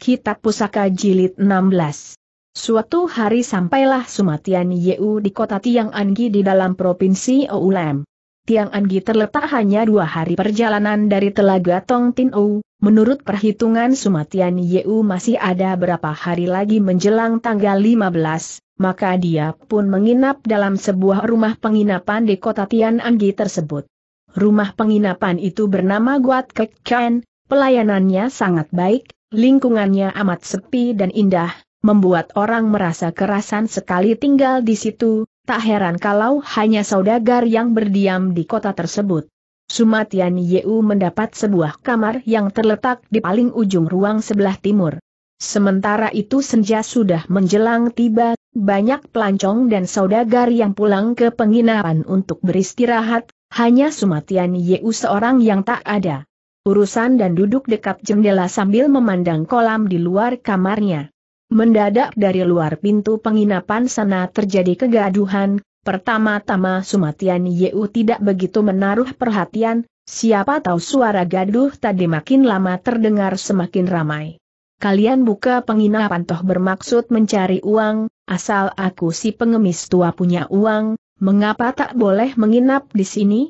Kitab Pusaka Jilid 16. Suatu hari sampailah Sumatian Yeu di kota Tiang Anggi di dalam Provinsi Oulem. Tiang Anggi terletak hanya dua hari perjalanan dari Telaga Tong Tin U. menurut perhitungan Sumatian Yeu masih ada berapa hari lagi menjelang tanggal 15, maka dia pun menginap dalam sebuah rumah penginapan di kota Tian Anggi tersebut. Rumah penginapan itu bernama Guat Kek Chen, pelayanannya sangat baik, Lingkungannya amat sepi dan indah, membuat orang merasa kerasan sekali tinggal di situ, tak heran kalau hanya saudagar yang berdiam di kota tersebut. Sumatian Yeu mendapat sebuah kamar yang terletak di paling ujung ruang sebelah timur. Sementara itu senja sudah menjelang tiba, banyak pelancong dan saudagar yang pulang ke penginapan untuk beristirahat, hanya Sumatian Yeu seorang yang tak ada urusan dan duduk dekat jendela sambil memandang kolam di luar kamarnya. Mendadak dari luar pintu penginapan sana terjadi kegaduhan, pertama-tama Sumatian Yeu tidak begitu menaruh perhatian, siapa tahu suara gaduh tadi makin lama terdengar semakin ramai. Kalian buka penginapan toh bermaksud mencari uang, asal aku si pengemis tua punya uang, mengapa tak boleh menginap di sini?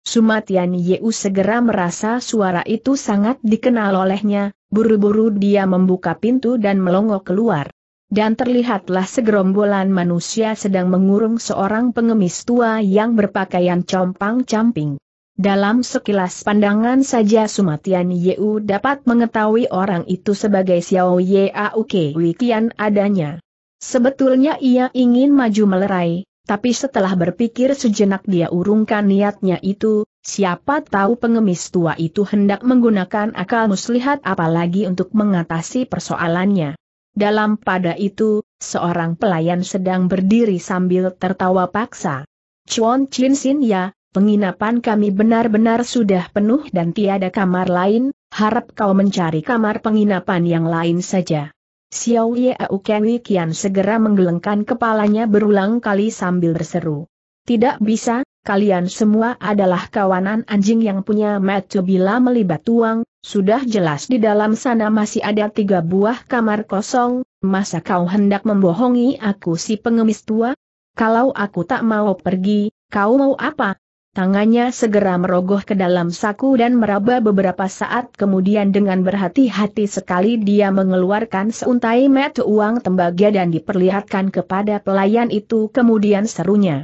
Sumatian Yeu segera merasa suara itu sangat dikenal olehnya, buru-buru dia membuka pintu dan melongok keluar. Dan terlihatlah segerombolan manusia sedang mengurung seorang pengemis tua yang berpakaian compang-camping. Dalam sekilas pandangan saja Sumatian Yeu dapat mengetahui orang itu sebagai Xiao Yauke Wikian adanya. Sebetulnya ia ingin maju melerai, tapi setelah berpikir sejenak dia urungkan niatnya itu, siapa tahu pengemis tua itu hendak menggunakan akal muslihat apalagi untuk mengatasi persoalannya. Dalam pada itu, seorang pelayan sedang berdiri sambil tertawa paksa. Chuan Chin Sin ya, penginapan kami benar-benar sudah penuh dan tiada kamar lain, harap kau mencari kamar penginapan yang lain saja. Xiao Yeu Kenwi Kian segera menggelengkan kepalanya berulang kali sambil berseru. Tidak bisa, kalian semua adalah kawanan anjing yang punya metu bila melibat tuang, sudah jelas di dalam sana masih ada tiga buah kamar kosong, masa kau hendak membohongi aku si pengemis tua? Kalau aku tak mau pergi, kau mau apa? Tangannya segera merogoh ke dalam saku dan meraba beberapa saat kemudian dengan berhati-hati sekali dia mengeluarkan seuntai met uang tembaga dan diperlihatkan kepada pelayan itu kemudian serunya.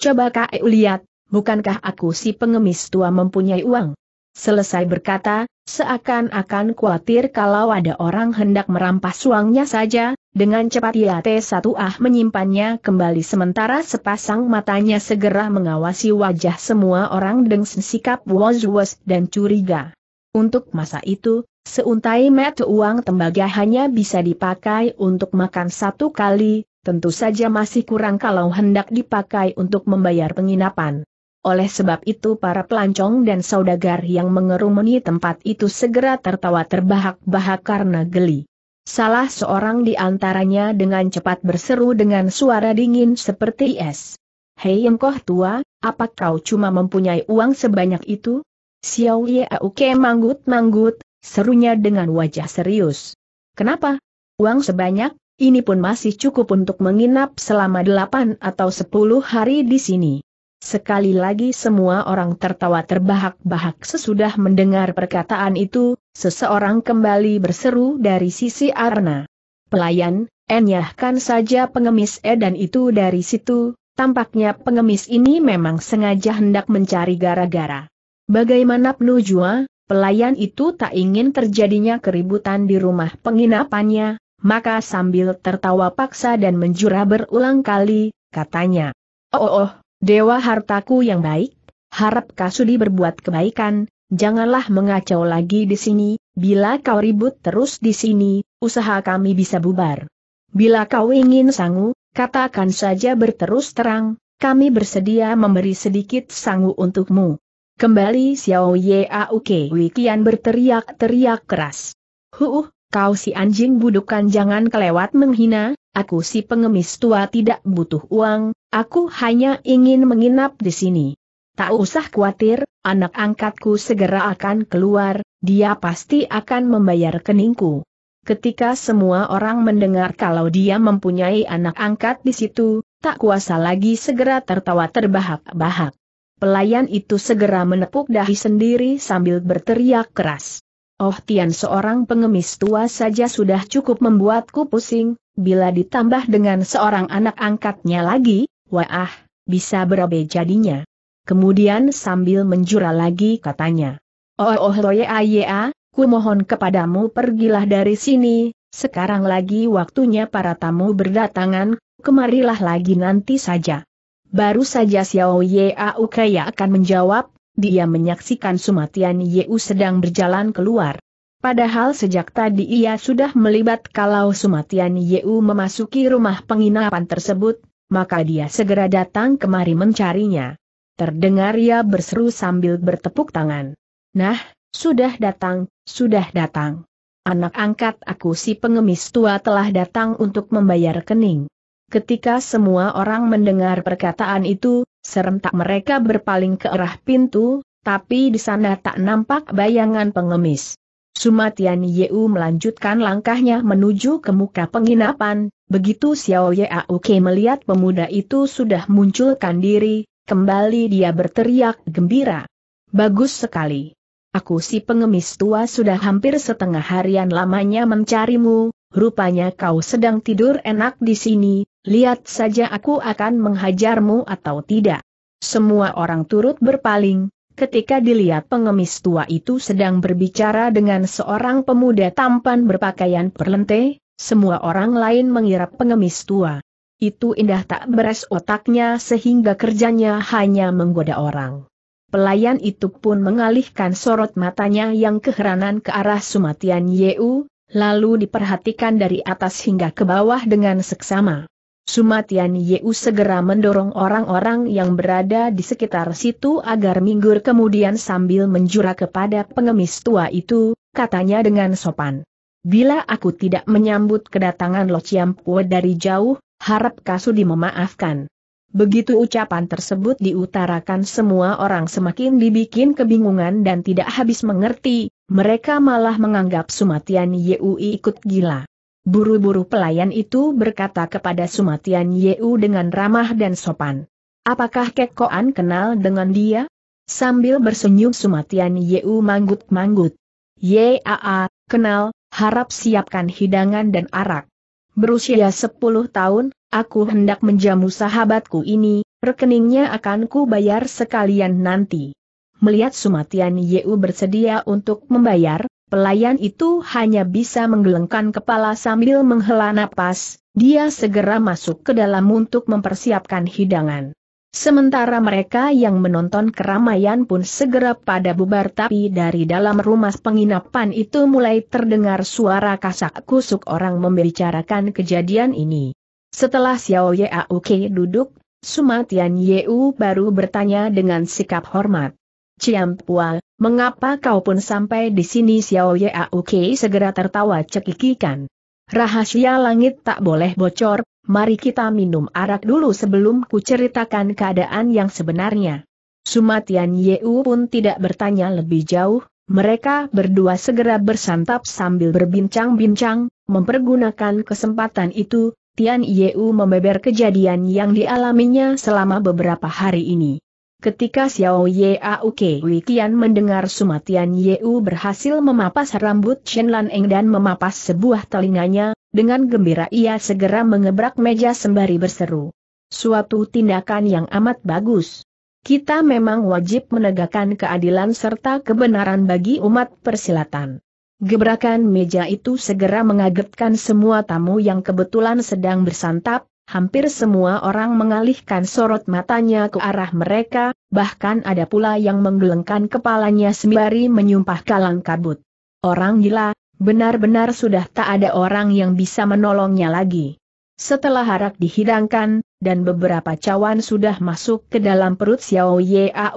Coba kau lihat, bukankah aku si pengemis tua mempunyai uang? Selesai berkata, seakan-akan khawatir kalau ada orang hendak merampas uangnya saja, dengan cepat ia Yate Satu Ah menyimpannya kembali sementara sepasang matanya segera mengawasi wajah semua orang dengan sikap was-was dan curiga. Untuk masa itu, seuntai met uang tembaga hanya bisa dipakai untuk makan satu kali, tentu saja masih kurang kalau hendak dipakai untuk membayar penginapan. Oleh sebab itu para pelancong dan saudagar yang mengerumuni tempat itu segera tertawa terbahak-bahak karena geli. Salah seorang di antaranya dengan cepat berseru dengan suara dingin seperti es. Hei engkoh tua, apa kau cuma mempunyai uang sebanyak itu? Xiao Yauke manggut-manggut, serunya dengan wajah serius. Kenapa? Uang sebanyak, ini pun masih cukup untuk menginap selama delapan atau sepuluh hari di sini. Sekali lagi semua orang tertawa terbahak-bahak sesudah mendengar perkataan itu, seseorang kembali berseru dari sisi Arna. Pelayan, enyahkan saja pengemis edan itu dari situ, tampaknya pengemis ini memang sengaja hendak mencari gara-gara. Bagaimana penujua, pelayan itu tak ingin terjadinya keributan di rumah penginapannya, maka sambil tertawa paksa dan menjura berulang kali, katanya. Oh oh oh, Dewa hartaku yang baik, harap Kasudi berbuat kebaikan, janganlah mengacau lagi di sini, bila kau ribut terus di sini, usaha kami bisa bubar. Bila kau ingin sangu, katakan saja berterus terang, kami bersedia memberi sedikit sangu untukmu. Kembali Xiao Yau Kewi Kian berteriak-teriak keras. Huh, kau si anjing budukan jangan kelewat menghina, aku si pengemis tua tidak butuh uang, aku hanya ingin menginap di sini. Tak usah khawatir, anak angkatku segera akan keluar, dia pasti akan membayar keningku. Ketika semua orang mendengar kalau dia mempunyai anak angkat di situ, tak kuasa lagi segera tertawa terbahak-bahak. Pelayan itu segera menepuk dahi sendiri sambil berteriak keras. Oh Tian seorang pengemis tua saja sudah cukup membuatku pusing, bila ditambah dengan seorang anak angkatnya lagi, wah, bisa berabe jadinya. Kemudian sambil menjura lagi katanya, Oh oh loye oh, ya, ayea, ya, ku mohon kepadamu pergilah dari sini, sekarang lagi waktunya para tamu berdatangan, kemarilah lagi nanti saja. Baru saja Xiao Ye aukaya akan menjawab, dia menyaksikan Sumatian Yeu sedang berjalan keluar. Padahal sejak tadi ia sudah melibat kalau Sumatian Yeu memasuki rumah penginapan tersebut, maka dia segera datang kemari mencarinya. Terdengar ia berseru sambil bertepuk tangan. Nah, sudah datang, sudah datang. Anak angkat aku si pengemis tua telah datang untuk membayar kening. Ketika semua orang mendengar perkataan itu, serentak mereka berpaling ke arah pintu, tapi di sana tak nampak bayangan pengemis. Sumatian Yeu melanjutkan langkahnya menuju ke muka penginapan, begitu Xiao Yauke melihat pemuda itu sudah munculkan diri, kembali dia berteriak gembira. Bagus sekali. Aku si pengemis tua sudah hampir setengah harian lamanya mencarimu, rupanya kau sedang tidur enak di sini, lihat saja aku akan menghajarmu atau tidak. Semua orang turut berpaling, Ketika dilihat pengemis tua itu sedang berbicara dengan seorang pemuda tampan berpakaian perlente, semua orang lain mengira pengemis tua. Itu indah tak beres otaknya sehingga kerjanya hanya menggoda orang. Pelayan itu pun mengalihkan sorot matanya yang keheranan ke arah Sumatian Yeu, lalu diperhatikan dari atas hingga ke bawah dengan seksama. Sumatian Yeu segera mendorong orang-orang yang berada di sekitar situ agar minggur kemudian sambil menjura kepada pengemis tua itu, katanya dengan sopan. Bila aku tidak menyambut kedatangan Lo Chiampue dari jauh, harap Kasudi memaafkan. Begitu ucapan tersebut diutarakan semua orang semakin dibikin kebingungan dan tidak habis mengerti, mereka malah menganggap Sumatian Yeu ikut gila. Buru-buru pelayan itu berkata kepada Sumatian Yeu dengan ramah dan sopan. Apakah Kekoan kenal dengan dia? Sambil bersenyum Sumatian Yeu manggut-manggut. Yaa, kenal, harap siapkan hidangan dan arak. Berusia 10 tahun, aku hendak menjamu sahabatku ini, rekeningnya akan ku bayar sekalian nanti. Melihat Sumatian Yeu bersedia untuk membayar, Pelayan itu hanya bisa menggelengkan kepala sambil menghela napas, dia segera masuk ke dalam untuk mempersiapkan hidangan. Sementara mereka yang menonton keramaian pun segera pada bubar tapi dari dalam rumah penginapan itu mulai terdengar suara kasak kusuk orang membicarakan kejadian ini. Setelah Xiao Yauke duduk, Sumatian Yeu baru bertanya dengan sikap hormat. Ciampua, mengapa kau pun sampai di sini Xiao Yauke segera tertawa cekikikan. Rahasia langit tak boleh bocor, mari kita minum arak dulu sebelum ku ceritakan keadaan yang sebenarnya. Sumatian Yeu pun tidak bertanya lebih jauh, mereka berdua segera bersantap sambil berbincang-bincang, mempergunakan kesempatan itu, Tian Yeu membeber kejadian yang dialaminya selama beberapa hari ini. Ketika Xiao Yau Kewi Tian mendengar Sumatian Yeu berhasil memapas rambut Chen Lan Eng dan memapas sebuah telinganya, dengan gembira ia segera mengebrak meja sembari berseru. Suatu tindakan yang amat bagus. Kita memang wajib menegakkan keadilan serta kebenaran bagi umat persilatan. Gebrakan meja itu segera mengagetkan semua tamu yang kebetulan sedang bersantap, hampir semua orang mengalihkan sorot matanya ke arah mereka, bahkan ada pula yang menggelengkan kepalanya sembari menyumpah kalang kabut. Orang gila, benar-benar sudah tak ada orang yang bisa menolongnya lagi. Setelah harap dihidangkan, dan beberapa cawan sudah masuk ke dalam perut Xiao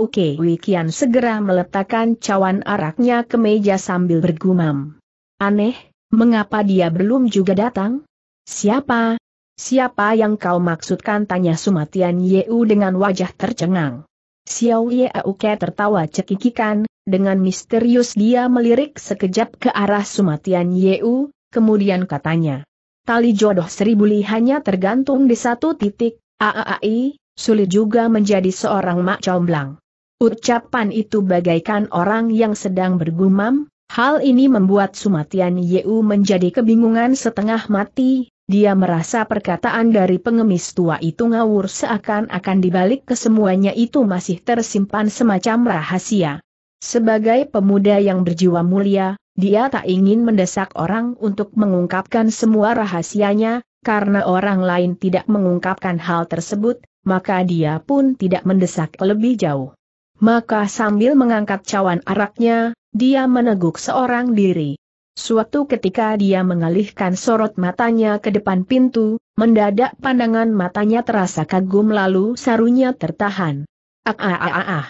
Ke Wikian segera meletakkan cawan araknya ke meja sambil bergumam. Aneh, mengapa dia belum juga datang? Siapa, Siapa yang kau maksudkan tanya Sumatian Yeu dengan wajah tercengang. Xiao Yeu Ke tertawa cekikikan, dengan misterius dia melirik sekejap ke arah Sumatian Yeu, kemudian katanya. Tali jodoh seribu li hanya tergantung di satu titik, aaai, sulit juga menjadi seorang mak comblang. Ucapan itu bagaikan orang yang sedang bergumam, hal ini membuat Sumatian Yeu menjadi kebingungan setengah mati, dia merasa perkataan dari pengemis tua itu ngawur seakan-akan dibalik kesemuanya itu masih tersimpan semacam rahasia. Sebagai pemuda yang berjiwa mulia, dia tak ingin mendesak orang untuk mengungkapkan semua rahasianya, karena orang lain tidak mengungkapkan hal tersebut, maka dia pun tidak mendesak lebih jauh. Maka sambil mengangkat cawan araknya, dia meneguk seorang diri. Suatu ketika dia mengalihkan sorot matanya ke depan pintu, mendadak pandangan matanya terasa kagum lalu sarunya tertahan. Ah ah ah ah. ah.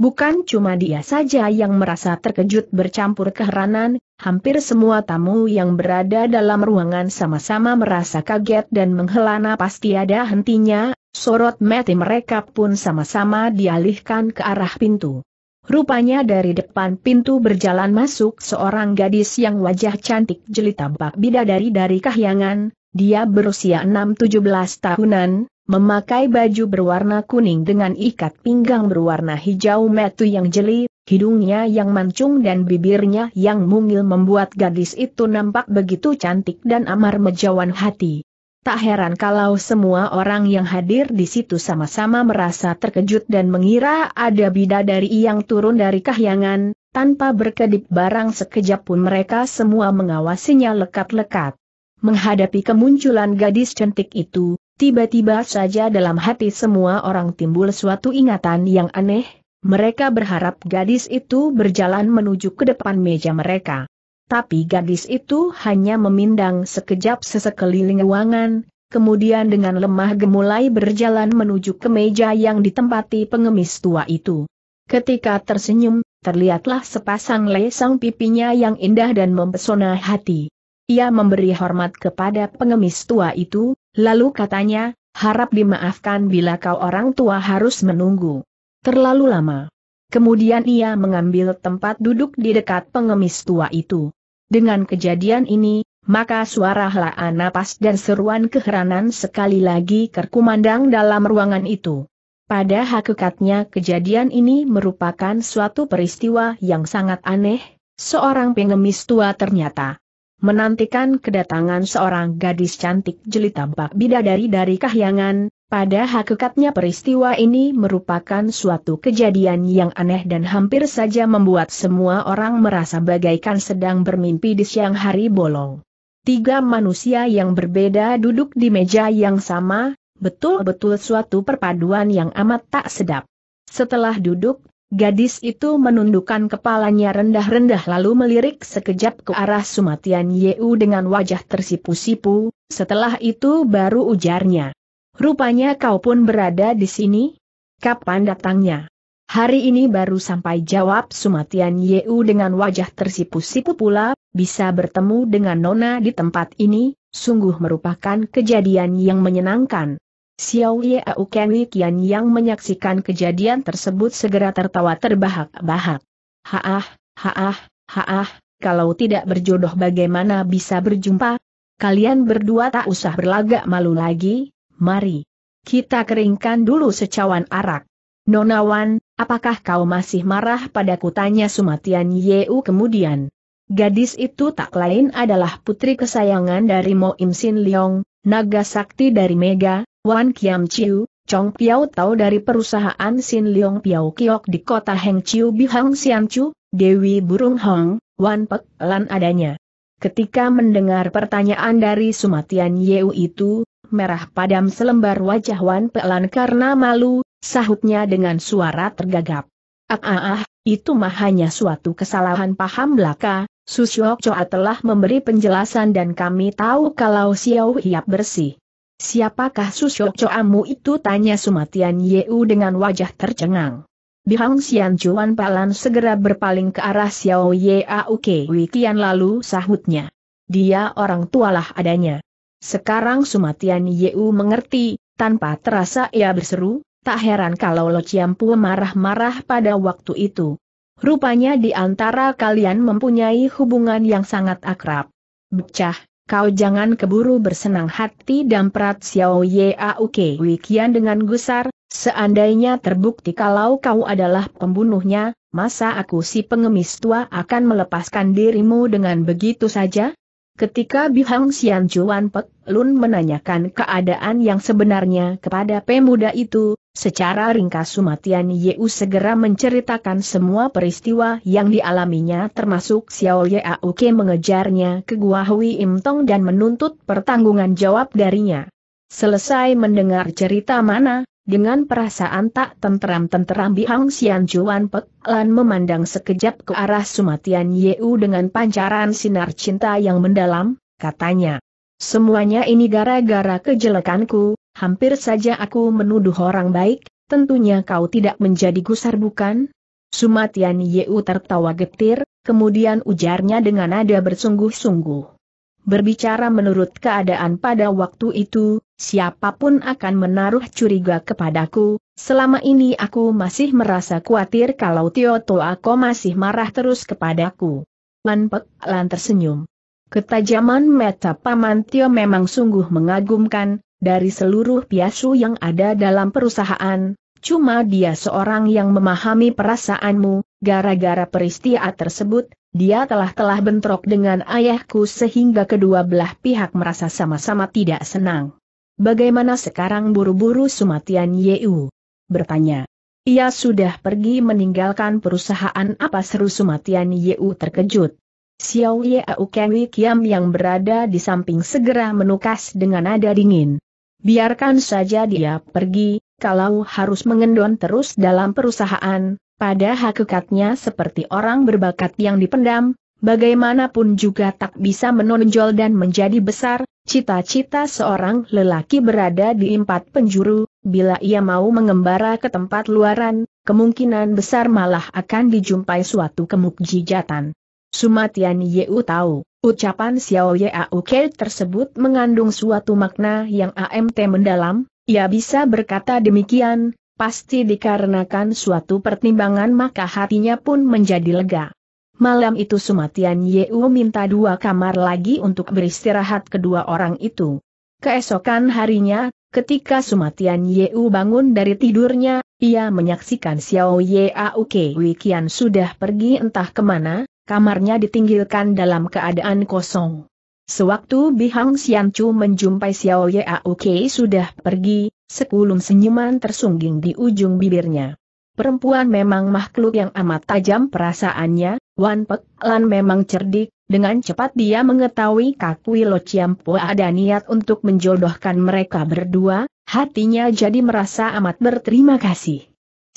Bukan cuma dia saja yang merasa terkejut bercampur keheranan, hampir semua tamu yang berada dalam ruangan sama-sama merasa kaget dan menghela napas tiada hentinya, sorot mati mereka pun sama-sama dialihkan ke arah pintu. Rupanya dari depan pintu berjalan masuk seorang gadis yang wajah cantik jelita tampak bidadari dari kahyangan, dia berusia 6-17 tahunan, memakai baju berwarna kuning dengan ikat pinggang berwarna hijau metu yang jeli, hidungnya yang mancung dan bibirnya yang mungil membuat gadis itu nampak begitu cantik dan amar mejawan hati. Tak heran kalau semua orang yang hadir di situ sama-sama merasa terkejut dan mengira ada bidadari yang turun dari kahyangan, tanpa berkedip barang sekejap pun mereka semua mengawasinya lekat-lekat. Menghadapi kemunculan gadis cantik itu, tiba-tiba saja dalam hati semua orang timbul suatu ingatan yang aneh, mereka berharap gadis itu berjalan menuju ke depan meja mereka. Tapi gadis itu hanya memindang sekejap sesekeliling ruangan, kemudian dengan lemah gemulai berjalan menuju ke meja yang ditempati pengemis tua itu. Ketika tersenyum, terlihatlah sepasang lesang pipinya yang indah dan mempesona hati. Ia memberi hormat kepada pengemis tua itu, lalu katanya, harap dimaafkan bila kau orang tua harus menunggu. Terlalu lama. Kemudian ia mengambil tempat duduk di dekat pengemis tua itu. Dengan kejadian ini, maka suara helaan napas dan seruan keheranan sekali lagi kerkumandang dalam ruangan itu. Pada hakikatnya kejadian ini merupakan suatu peristiwa yang sangat aneh, seorang pengemis tua ternyata menantikan kedatangan seorang gadis cantik jelita bak bidadari dari kahyangan, pada hakikatnya peristiwa ini merupakan suatu kejadian yang aneh dan hampir saja membuat semua orang merasa bagaikan sedang bermimpi di siang hari bolong. Tiga manusia yang berbeda duduk di meja yang sama, betul-betul suatu perpaduan yang amat tak sedap. Setelah duduk Gadis itu menundukkan kepalanya rendah-rendah lalu melirik sekejap ke arah Sumatian Yeu dengan wajah tersipu-sipu, setelah itu baru ujarnya. Rupanya kau pun berada di sini? Kapan datangnya? Hari ini baru sampai jawab Sumatian Yeu dengan wajah tersipu-sipu pula, bisa bertemu dengan Nona di tempat ini, sungguh merupakan kejadian yang menyenangkan. Xiao Yau Kian yang menyaksikan kejadian tersebut segera tertawa terbahak-bahak. Haah, haah, haah, kalau tidak berjodoh bagaimana bisa berjumpa? Kalian berdua tak usah berlagak malu lagi, mari. Kita keringkan dulu secawan arak. Nonawan, apakah kau masih marah padaku tanya Sumatian Yeu kemudian. Gadis itu tak lain adalah putri kesayangan dari Mo Im Sin Leong, naga sakti dari Mega, Wan Kiam Chiu, Chong Piao Tao dari perusahaan Sin Leong Piao Kiok di kota Heng Chiu Bihang Sian Chu, Dewi Burung Hong, Wan Pek Lan adanya. Ketika mendengar pertanyaan dari Sumatian Yeu itu, merah padam selembar wajah Wan Pelan karena malu, sahutnya dengan suara tergagap. Ah ah ah, itu mah hanya suatu kesalahan paham belaka, Susyok Choa telah memberi penjelasan dan kami tahu kalau Xiao Hiap bersih. Siapakah Susyok Choamu itu tanya Sumatian Yeu dengan wajah tercengang. Bihang Sian Chuan Palan segera berpaling ke arah Xiao Yeau Kian lalu sahutnya. Dia orang tualah adanya. Sekarang Sumatian Yeu mengerti, tanpa terasa ia berseru, tak heran kalau Lo Chiampu marah-marah pada waktu itu. Rupanya di antara kalian mempunyai hubungan yang sangat akrab. Becah, kau jangan keburu bersenang hati dan perat Xiao Yau Wikian dengan gusar, seandainya terbukti kalau kau adalah pembunuhnya, masa aku si pengemis tua akan melepaskan dirimu dengan begitu saja? Ketika Bihang Xian Juan Pek Lun menanyakan keadaan yang sebenarnya kepada pemuda itu, Secara ringkas Sumatian Yeu segera menceritakan semua peristiwa yang dialaminya termasuk Xiao Yeauke mengejarnya ke Gua Hui Im Tong dan menuntut pertanggungan jawab darinya. Selesai mendengar cerita mana, dengan perasaan tak tenteram-tenteram Bihang Xian Juan Pek Lan memandang sekejap ke arah Sumatian Yeu dengan pancaran sinar cinta yang mendalam, katanya. Semuanya ini gara-gara kejelekanku, hampir saja aku menuduh orang baik, tentunya kau tidak menjadi gusar bukan? Sumatian Yeu tertawa getir, kemudian ujarnya dengan nada bersungguh-sungguh. Berbicara menurut keadaan pada waktu itu, siapapun akan menaruh curiga kepadaku, selama ini aku masih merasa khawatir kalau Tio Toako masih marah terus kepadaku. Lan Pek Lan tersenyum. Ketajaman meta Paman Tio memang sungguh mengagumkan, dari seluruh piasu yang ada dalam perusahaan, cuma dia seorang yang memahami perasaanmu, gara-gara peristiwa tersebut, dia telah-telah bentrok dengan ayahku sehingga kedua belah pihak merasa sama-sama tidak senang. Bagaimana sekarang buru-buru Sumatian Yeu? Bertanya. Ia sudah pergi meninggalkan perusahaan apa seru Sumatian Yeu terkejut. Xiao Yeu Kewi Kiam yang berada di samping segera menukas dengan nada dingin. Biarkan saja dia pergi, kalau harus mengendon terus dalam perusahaan, pada hakikatnya seperti orang berbakat yang dipendam, bagaimanapun juga tak bisa menonjol dan menjadi besar, cita-cita seorang lelaki berada di empat penjuru, bila ia mau mengembara ke tempat luaran, kemungkinan besar malah akan dijumpai suatu kemukjijatan. Sumatian Yeu tahu. Ucapan Xiao Yauke tersebut mengandung suatu makna yang AMT mendalam, ia bisa berkata demikian, pasti dikarenakan suatu pertimbangan maka hatinya pun menjadi lega. Malam itu Sumatian Yeu minta dua kamar lagi untuk beristirahat kedua orang itu. Keesokan harinya, ketika Sumatian Yeu bangun dari tidurnya, ia menyaksikan Xiao Yauke Wikian sudah pergi entah kemana, kamarnya ditinggalkan dalam keadaan kosong. Sewaktu Bihang Xianchu menjumpai Xiao Yaoke sudah pergi, sekulum senyuman tersungging di ujung bibirnya. Perempuan memang makhluk yang amat tajam perasaannya, Wan Pek Lan memang cerdik, dengan cepat dia mengetahui Kakui Lo Po ada niat untuk menjodohkan mereka berdua, hatinya jadi merasa amat berterima kasih.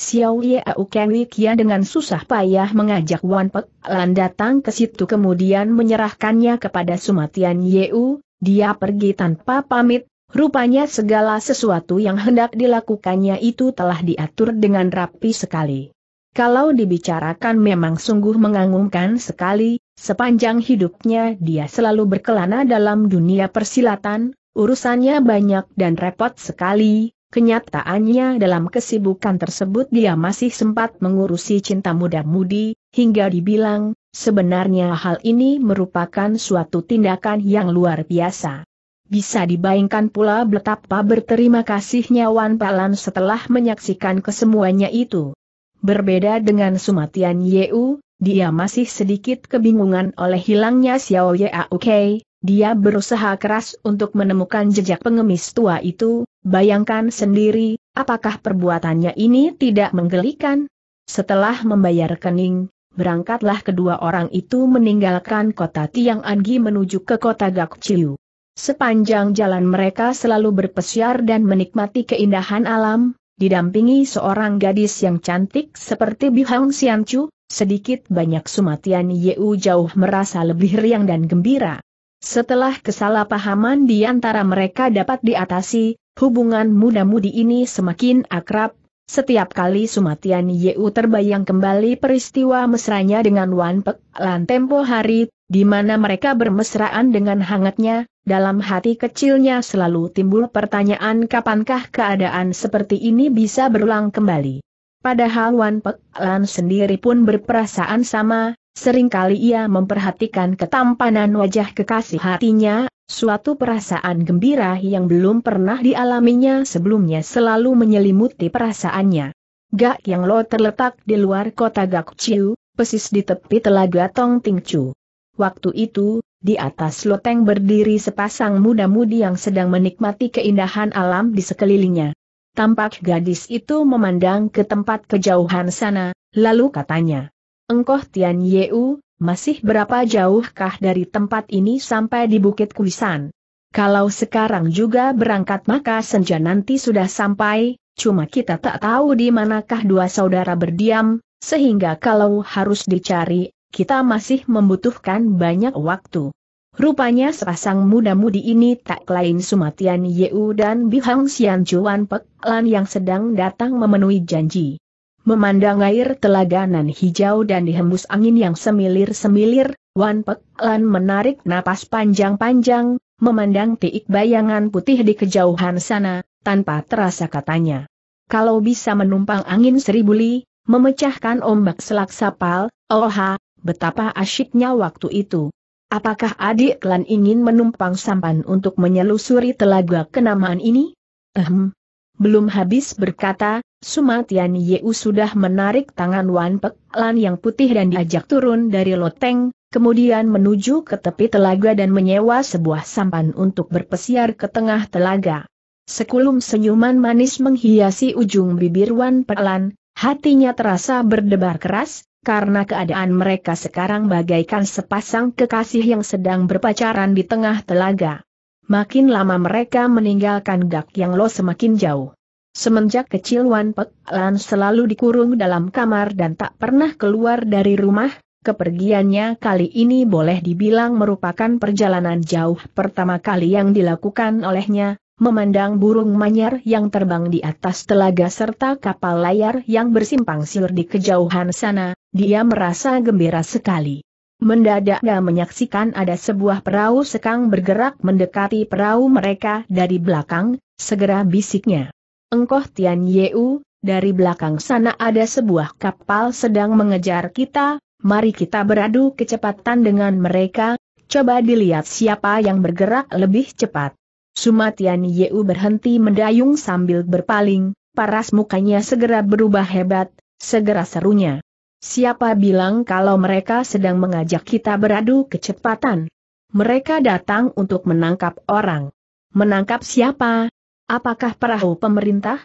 Xiao Yao Kenwikia dengan susah payah mengajak Wan Pek Lan datang ke situ kemudian menyerahkannya kepada Sumatian Yeu, dia pergi tanpa pamit, rupanya segala sesuatu yang hendak dilakukannya itu telah diatur dengan rapi sekali. Kalau dibicarakan memang sungguh mengagumkan sekali, sepanjang hidupnya dia selalu berkelana dalam dunia persilatan, urusannya banyak dan repot sekali, Kenyataannya dalam kesibukan tersebut dia masih sempat mengurusi cinta muda-mudi, hingga dibilang, sebenarnya hal ini merupakan suatu tindakan yang luar biasa. Bisa dibayangkan pula betapa berterima kasihnya Wan Palan setelah menyaksikan kesemuanya itu. Berbeda dengan Sumatian Yeu, dia masih sedikit kebingungan oleh hilangnya Xiao Yauke, dia berusaha keras untuk menemukan jejak pengemis tua itu, bayangkan sendiri, apakah perbuatannya ini tidak menggelikan? Setelah membayar kening, berangkatlah kedua orang itu meninggalkan kota Tiang Anggi menuju ke kota Gakciu. Sepanjang jalan mereka selalu berpesiar dan menikmati keindahan alam, didampingi seorang gadis yang cantik seperti Bihang Siancu, sedikit banyak Sumatian Yeu jauh merasa lebih riang dan gembira. Setelah kesalahpahaman di antara mereka dapat diatasi, hubungan muda-mudi ini semakin akrab. Setiap kali Sumatian Yeu terbayang kembali peristiwa mesranya dengan Wan Pek Lan tempo hari, di mana mereka bermesraan dengan hangatnya, dalam hati kecilnya selalu timbul pertanyaan kapankah keadaan seperti ini bisa berulang kembali. Padahal Wan Pek Lan sendiri pun berperasaan sama, Seringkali ia memperhatikan ketampanan wajah kekasih hatinya, suatu perasaan gembira yang belum pernah dialaminya sebelumnya selalu menyelimuti perasaannya. Gak Yang Lo terletak di luar kota Gak Chiu, persis di tepi telaga Tong Ting Chu. Waktu itu, di atas loteng berdiri sepasang muda-mudi yang sedang menikmati keindahan alam di sekelilingnya. Tampak gadis itu memandang ke tempat kejauhan sana, lalu katanya, Engkoh Tian Yeu, masih berapa jauhkah dari tempat ini sampai di Bukit Kuisan? Kalau sekarang juga berangkat maka senja nanti sudah sampai, cuma kita tak tahu di manakah dua saudara berdiam, sehingga kalau harus dicari, kita masih membutuhkan banyak waktu. Rupanya sepasang muda-mudi ini tak lain Sumatian Yeu dan Bihang Xian Juan Pek Lan yang sedang datang memenuhi janji. Memandang air telaga nan hijau dan dihembus angin yang semilir-semilir, Wan Pek Lan menarik napas panjang-panjang, memandang tiik bayangan putih di kejauhan sana, tanpa terasa katanya. Kalau bisa menumpang angin seribu li, memecahkan ombak selak sapal, oha, betapa asyiknya waktu itu. Apakah adik klan ingin menumpang sampan untuk menyelusuri telaga kenamaan ini? Ehm. Belum habis berkata, Sumatian Yeu sudah menarik tangan Wan Pek Lan yang putih dan diajak turun dari loteng, kemudian menuju ke tepi telaga dan menyewa sebuah sampan untuk berpesiar ke tengah telaga. Sekulum senyuman manis menghiasi ujung bibir Wan Pek Lan, hatinya terasa berdebar keras, karena keadaan mereka sekarang bagaikan sepasang kekasih yang sedang berpacaran di tengah telaga. Makin lama mereka meninggalkan Gak Yang Lo semakin jauh. Semenjak kecil Wan Pek Lan selalu dikurung dalam kamar dan tak pernah keluar dari rumah, kepergiannya kali ini boleh dibilang merupakan perjalanan jauh pertama kali yang dilakukan olehnya, memandang burung manyar yang terbang di atas telaga serta kapal layar yang bersimpang siur di kejauhan sana, dia merasa gembira sekali. Mendadak dia menyaksikan ada sebuah perahu sekang bergerak mendekati perahu mereka dari belakang, segera bisiknya. Engkoh Tian Yeu, dari belakang sana ada sebuah kapal sedang mengejar kita, mari kita beradu kecepatan dengan mereka, coba dilihat siapa yang bergerak lebih cepat. Suma Tian Yeu berhenti mendayung sambil berpaling, paras mukanya segera berubah hebat, segera serunya. Siapa bilang kalau mereka sedang mengajak kita beradu kecepatan? Mereka datang untuk menangkap orang. Menangkap siapa? Apakah perahu pemerintah?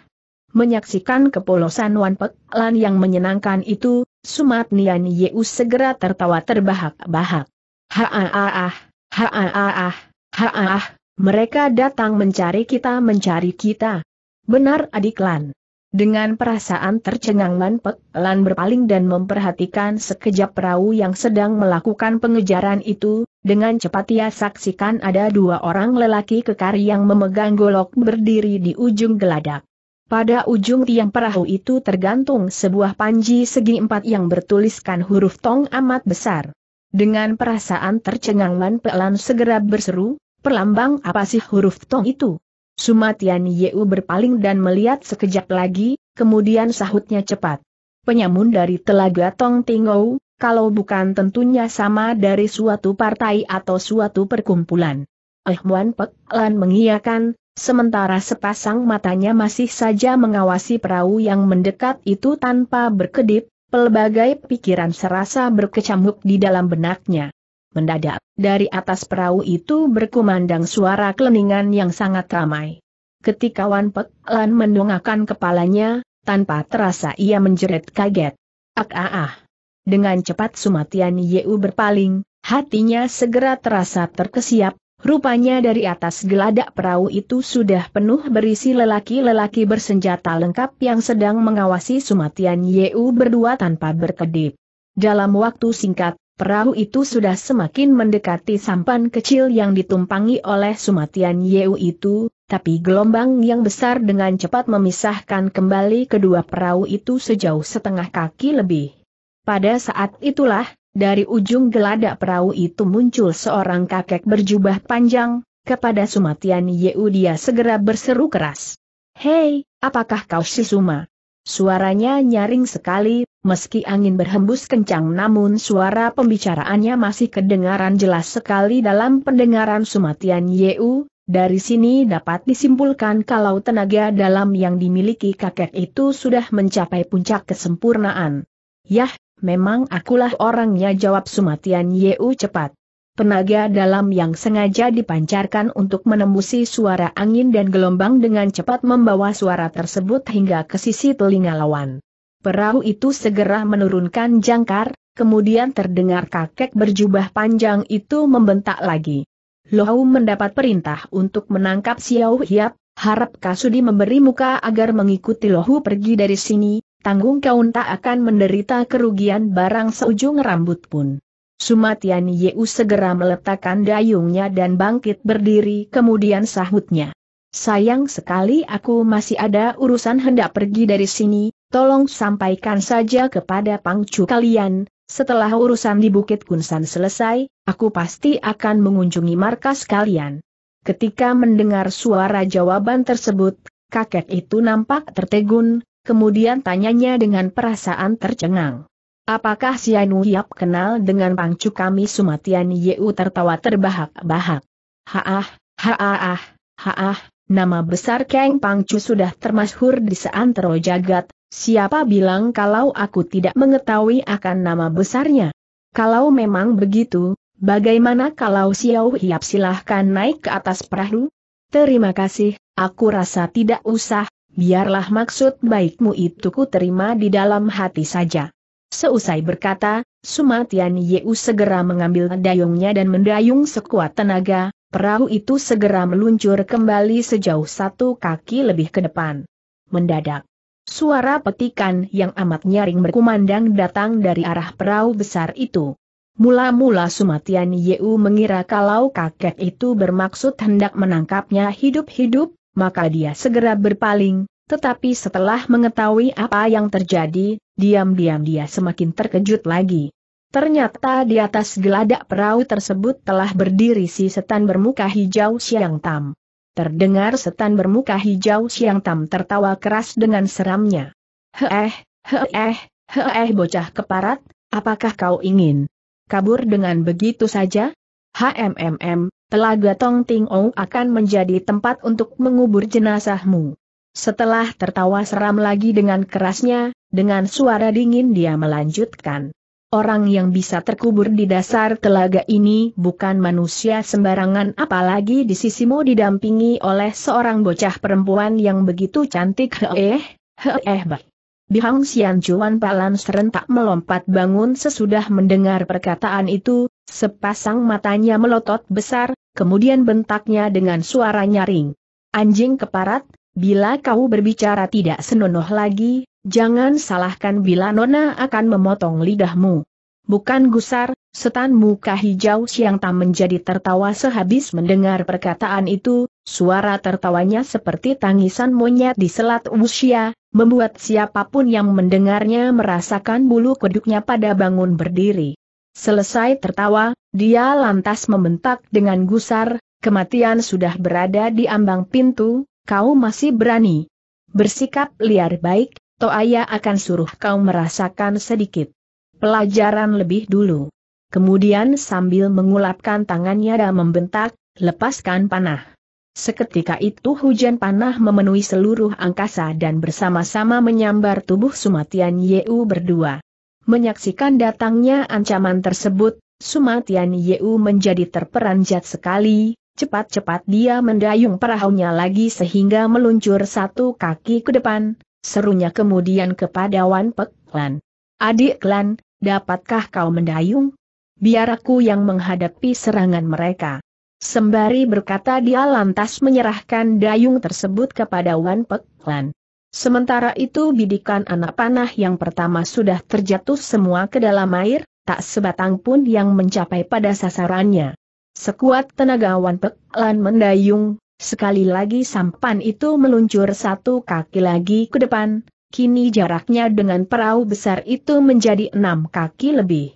Menyaksikan kepolosan Wan Lan yang menyenangkan itu, Sumat Nian Yeu segera tertawa terbahak-bahak. Haaah, haaah, ah mereka datang mencari kita mencari kita. Benar adik Lan. Dengan perasaan tercengang Lan Lan berpaling dan memperhatikan sekejap perahu yang sedang melakukan pengejaran itu, dengan cepat ia saksikan ada dua orang lelaki kekar yang memegang golok berdiri di ujung geladak. Pada ujung tiang perahu itu tergantung sebuah panji segi empat yang bertuliskan huruf tong amat besar. Dengan perasaan tercengang Lan Pelan segera berseru, perlambang apa sih huruf tong itu? Sumatian Yeu berpaling dan melihat sekejap lagi, kemudian sahutnya cepat. Penyamun dari telaga Tong Tingou, kalau bukan tentunya sama dari suatu partai atau suatu perkumpulan. Eh Muan Pek Lan mengiyakan, sementara sepasang matanya masih saja mengawasi perahu yang mendekat itu tanpa berkedip, pelbagai pikiran serasa berkecamuk di dalam benaknya. Mendadak, dari atas perahu itu berkumandang suara keleningan yang sangat ramai. Ketika Wan Pek Lan mendongakkan kepalanya, tanpa terasa ia menjerit kaget. Ak ah ah. Dengan cepat Sumatian Yeu berpaling, hatinya segera terasa terkesiap, rupanya dari atas geladak perahu itu sudah penuh berisi lelaki-lelaki bersenjata lengkap yang sedang mengawasi Sumatian Yeu berdua tanpa berkedip. Dalam waktu singkat, Perahu itu sudah semakin mendekati sampan kecil yang ditumpangi oleh Sumatian Yeu itu, tapi gelombang yang besar dengan cepat memisahkan kembali kedua perahu itu sejauh setengah kaki lebih. Pada saat itulah, dari ujung geladak perahu itu muncul seorang kakek berjubah panjang, kepada Sumatian Yeu dia segera berseru keras. Hei, apakah kau si Suma? Suaranya nyaring sekali, meski angin berhembus kencang namun suara pembicaraannya masih kedengaran jelas sekali dalam pendengaran Sumatian Yeu, dari sini dapat disimpulkan kalau tenaga dalam yang dimiliki kakek itu sudah mencapai puncak kesempurnaan. Yah, Memang akulah orangnya jawab Sumatian Yeu cepat. Penaga dalam yang sengaja dipancarkan untuk menembusi suara angin dan gelombang dengan cepat membawa suara tersebut hingga ke sisi telinga lawan. Perahu itu segera menurunkan jangkar, kemudian terdengar kakek berjubah panjang itu membentak lagi. Lohau mendapat perintah untuk menangkap Xiao Hiap, harap Kasudi memberi muka agar mengikuti Lohu pergi dari sini, tanggung kau tak akan menderita kerugian barang seujung rambut pun. Sumatian Yeu segera meletakkan dayungnya dan bangkit berdiri kemudian sahutnya. Sayang sekali aku masih ada urusan hendak pergi dari sini, tolong sampaikan saja kepada pangcu kalian, setelah urusan di Bukit Kunsan selesai, aku pasti akan mengunjungi markas kalian. Ketika mendengar suara jawaban tersebut, kakek itu nampak tertegun, kemudian tanyanya dengan perasaan tercengang. Apakah Sianu Yap kenal dengan pangcu kami Sumatian Yeu tertawa terbahak-bahak. Haah, haah, haah, nama besar keng Pangcu sudah termasyhur di seantero jagat, siapa bilang kalau aku tidak mengetahui akan nama besarnya? Kalau memang begitu, bagaimana kalau Xiao Yap silahkan naik ke atas perahu? Terima kasih, aku rasa tidak usah, biarlah maksud baikmu itu ku terima di dalam hati saja. Seusai berkata, Sumatian Yeu segera mengambil dayungnya dan mendayung sekuat tenaga, perahu itu segera meluncur kembali sejauh satu kaki lebih ke depan. Mendadak. Suara petikan yang amat nyaring berkumandang datang dari arah perahu besar itu. Mula-mula Sumatian Yeu mengira kalau kakek itu bermaksud hendak menangkapnya hidup-hidup, maka dia segera berpaling, tetapi setelah mengetahui apa yang terjadi, diam-diam dia semakin terkejut lagi. Ternyata di atas geladak perahu tersebut telah berdiri si setan bermuka hijau siang tam. Terdengar setan bermuka hijau siang tam tertawa keras dengan seramnya. Heeh, heeh, heeh bocah keparat, apakah kau ingin kabur dengan begitu saja? HMMM, Telaga Tong Ting Ong akan menjadi tempat untuk mengubur jenazahmu. Setelah tertawa seram lagi dengan kerasnya, dengan suara dingin dia melanjutkan. Orang yang bisa terkubur di dasar telaga ini bukan manusia sembarangan apalagi di sisimu didampingi oleh seorang bocah perempuan yang begitu cantik heeh, heeh bah. Bihang Sian Juan Palan serentak melompat bangun sesudah mendengar perkataan itu, Sepasang matanya melotot besar, kemudian bentaknya dengan suara nyaring. Anjing keparat, bila kau berbicara tidak senonoh lagi, jangan salahkan bila Nona akan memotong lidahmu. Bukan gusar, setan muka hijau siang tak menjadi tertawa sehabis mendengar perkataan itu, suara tertawanya seperti tangisan monyet di selat usia, membuat siapapun yang mendengarnya merasakan bulu kuduknya pada bangun berdiri. Selesai tertawa, dia lantas membentak dengan gusar, kematian sudah berada di ambang pintu, kau masih berani. Bersikap liar baik, Toaya akan suruh kau merasakan sedikit pelajaran lebih dulu. Kemudian sambil mengulapkan tangannya dan membentak, lepaskan panah. Seketika itu hujan panah memenuhi seluruh angkasa dan bersama-sama menyambar tubuh Sumatian Yeu berdua. Menyaksikan datangnya ancaman tersebut, Sumatian Yeu menjadi terperanjat sekali, cepat-cepat dia mendayung perahunya lagi sehingga meluncur satu kaki ke depan, serunya kemudian kepada Wan Pek Lan. Adik Klan, dapatkah kau mendayung? Biar aku yang menghadapi serangan mereka. Sembari berkata dia lantas menyerahkan dayung tersebut kepada Wan Pek Lan. Sementara itu bidikan anak panah yang pertama sudah terjatuh semua ke dalam air, tak sebatang pun yang mencapai pada sasarannya. Sekuat tenaga Wan Pek Lan mendayung, sekali lagi sampan itu meluncur satu kaki lagi ke depan, kini jaraknya dengan perahu besar itu menjadi enam kaki lebih.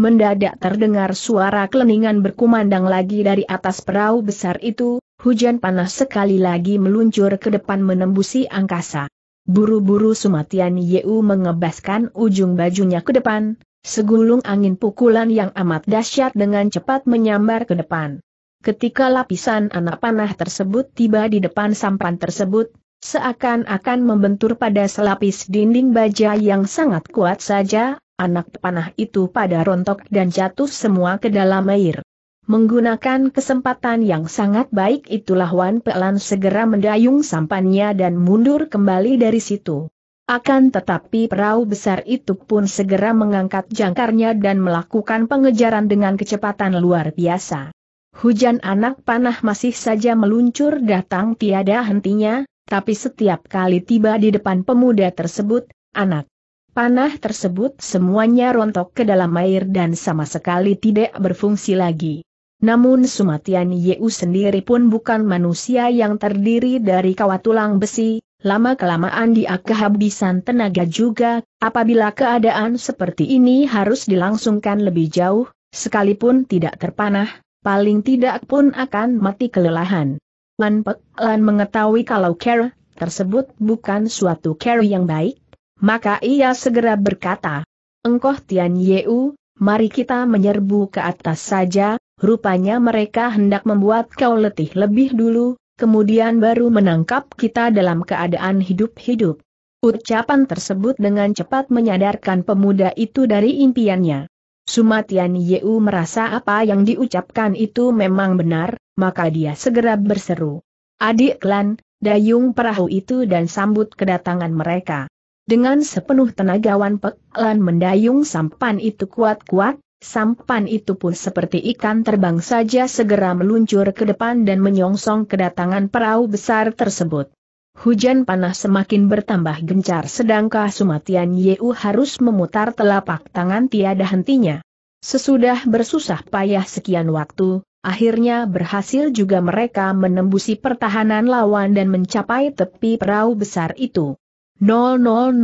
Mendadak terdengar suara keleningan berkumandang lagi dari atas perahu besar itu, Hujan panas sekali lagi meluncur ke depan menembusi angkasa. Buru-buru Sumatian Yeu mengebaskan ujung bajunya ke depan, segulung angin pukulan yang amat dahsyat dengan cepat menyambar ke depan. Ketika lapisan anak panah tersebut tiba di depan sampan tersebut, seakan-akan membentur pada selapis dinding baja yang sangat kuat saja, anak panah itu pada rontok dan jatuh semua ke dalam air. Menggunakan kesempatan yang sangat baik itulah Wan Pelan segera mendayung sampannya dan mundur kembali dari situ. Akan tetapi perahu besar itu pun segera mengangkat jangkarnya dan melakukan pengejaran dengan kecepatan luar biasa. Hujan anak panah masih saja meluncur datang tiada hentinya, tapi setiap kali tiba di depan pemuda tersebut, anak panah tersebut semuanya rontok ke dalam air dan sama sekali tidak berfungsi lagi. Namun Sumatian Yeu sendiri pun bukan manusia yang terdiri dari kawat tulang besi, lama-kelamaan dia kehabisan tenaga juga, apabila keadaan seperti ini harus dilangsungkan lebih jauh, sekalipun tidak terpanah, paling tidak pun akan mati kelelahan. Lan Pek Lan mengetahui kalau care tersebut bukan suatu care yang baik, maka ia segera berkata, Engkau Tian Yeu, mari kita menyerbu ke atas saja, Rupanya mereka hendak membuat kau letih lebih dulu, kemudian baru menangkap kita dalam keadaan hidup-hidup. Ucapan tersebut dengan cepat menyadarkan pemuda itu dari impiannya. Sumatian Yeu merasa apa yang diucapkan itu memang benar, maka dia segera berseru. Adik klan, dayung perahu itu dan sambut kedatangan mereka. Dengan sepenuh tenaga Wan Pek Lan mendayung sampan itu kuat-kuat, Sampan itu pun seperti ikan terbang saja segera meluncur ke depan dan menyongsong kedatangan perahu besar tersebut. Hujan panas semakin bertambah gencar sedangkan Sumatian Yeu harus memutar telapak tangan tiada hentinya. Sesudah bersusah payah sekian waktu, akhirnya berhasil juga mereka menembusi pertahanan lawan dan mencapai tepi perahu besar itu. 000000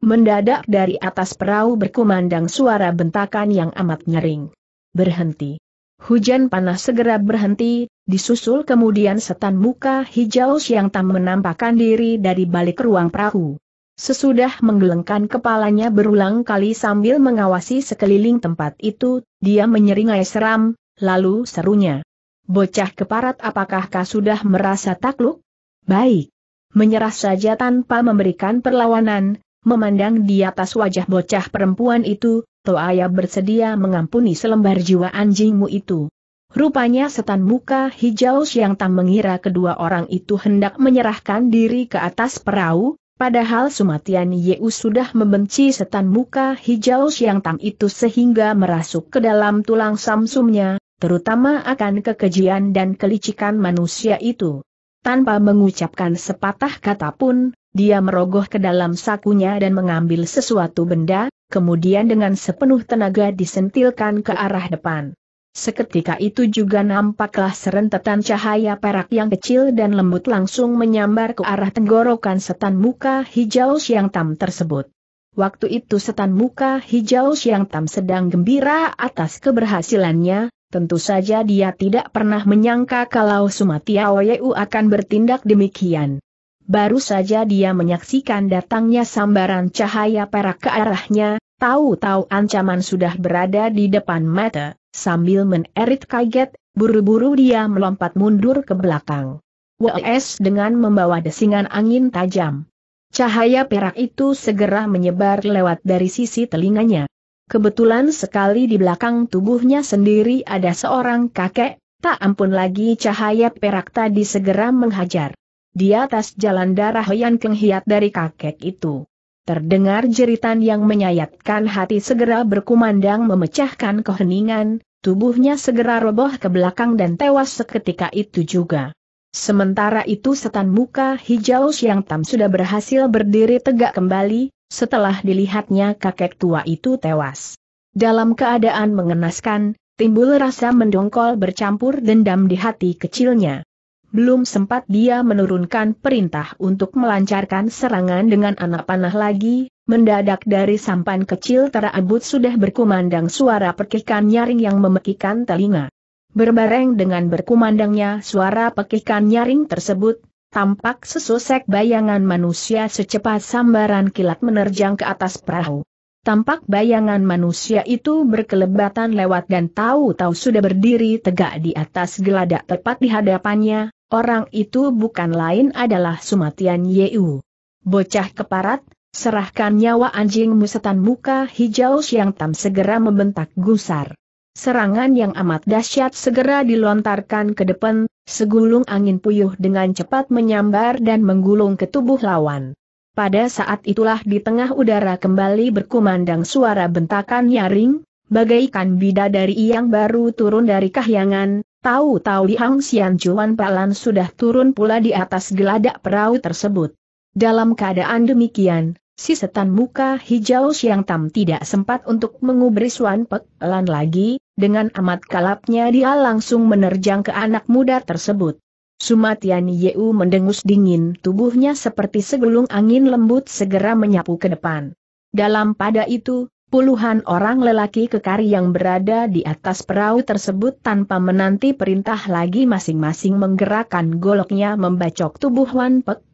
Mendadak dari atas perahu berkumandang suara bentakan yang amat nyering. Berhenti. Hujan panas segera berhenti, disusul kemudian setan muka hijau siang tam menampakkan diri dari balik ruang perahu. Sesudah menggelengkan kepalanya berulang kali sambil mengawasi sekeliling tempat itu, dia menyeringai seram, lalu serunya. Bocah keparat apakah kau sudah merasa takluk? Baik. Menyerah saja tanpa memberikan perlawanan, Memandang di atas wajah bocah perempuan itu, Toa Toaya bersedia mengampuni selembar jiwa anjingmu itu. Rupanya setan muka hijau yang tak mengira kedua orang itu hendak menyerahkan diri ke atas perahu, padahal Sumatian Yeu sudah membenci setan muka hijau yang tam itu sehingga merasuk ke dalam tulang samsumnya, terutama akan kekejian dan kelicikan manusia itu. Tanpa mengucapkan sepatah kata pun, dia merogoh ke dalam sakunya dan mengambil sesuatu benda, kemudian dengan sepenuh tenaga disentilkan ke arah depan. Seketika itu juga nampaklah serentetan cahaya perak yang kecil dan lembut langsung menyambar ke arah tenggorokan setan muka hijau siang tam tersebut. Waktu itu setan muka hijau siang tam sedang gembira atas keberhasilannya, Tentu saja dia tidak pernah menyangka kalau Sumatia Yeu akan bertindak demikian. Baru saja dia menyaksikan datangnya sambaran cahaya perak ke arahnya, tahu-tahu ancaman sudah berada di depan mata, sambil menerit kaget, buru-buru dia melompat mundur ke belakang. WS dengan membawa desingan angin tajam. Cahaya perak itu segera menyebar lewat dari sisi telinganya. Kebetulan sekali di belakang tubuhnya sendiri ada seorang kakek, tak ampun lagi cahaya perak tadi segera menghajar. Di atas jalan darah yang kenghiat dari kakek itu. Terdengar jeritan yang menyayatkan hati segera berkumandang memecahkan keheningan, tubuhnya segera roboh ke belakang dan tewas seketika itu juga. Sementara itu setan muka hijau siang tam sudah berhasil berdiri tegak kembali, setelah dilihatnya kakek tua itu tewas. Dalam keadaan mengenaskan, timbul rasa mendongkol bercampur dendam di hati kecilnya. Belum sempat dia menurunkan perintah untuk melancarkan serangan dengan anak panah lagi, mendadak dari sampan kecil terabut sudah berkumandang suara perkikan nyaring yang memekikan telinga. Berbareng dengan berkumandangnya suara pekikan nyaring tersebut, tampak sesosek bayangan manusia secepat sambaran kilat menerjang ke atas perahu. Tampak bayangan manusia itu berkelebatan lewat dan tahu-tahu sudah berdiri tegak di atas geladak tepat di hadapannya, orang itu bukan lain adalah Sumatian Yeu. Bocah keparat, serahkan nyawa anjingmu setan muka hijau siang tam segera membentak gusar. Serangan yang amat dahsyat segera dilontarkan ke depan, segulung angin puyuh dengan cepat menyambar dan menggulung ke tubuh lawan. Pada saat itulah di tengah udara kembali berkumandang suara bentakan nyaring, bagaikan bidadari yang baru turun dari kahyangan, tahu-tahu Li Hang Sian Juan Palan sudah turun pula di atas geladak perahu tersebut. Dalam keadaan demikian, Si setan muka hijau Siang Tam tidak sempat untuk mengubris Wan Pek Lan lagi, dengan amat kalapnya dia langsung menerjang ke anak muda tersebut. Sumatian Yeu mendengus dingin tubuhnya seperti segelung angin lembut segera menyapu ke depan. Dalam pada itu, puluhan orang lelaki kekari yang berada di atas perahu tersebut tanpa menanti perintah lagi masing-masing menggerakkan goloknya membacok tubuh Wan Pek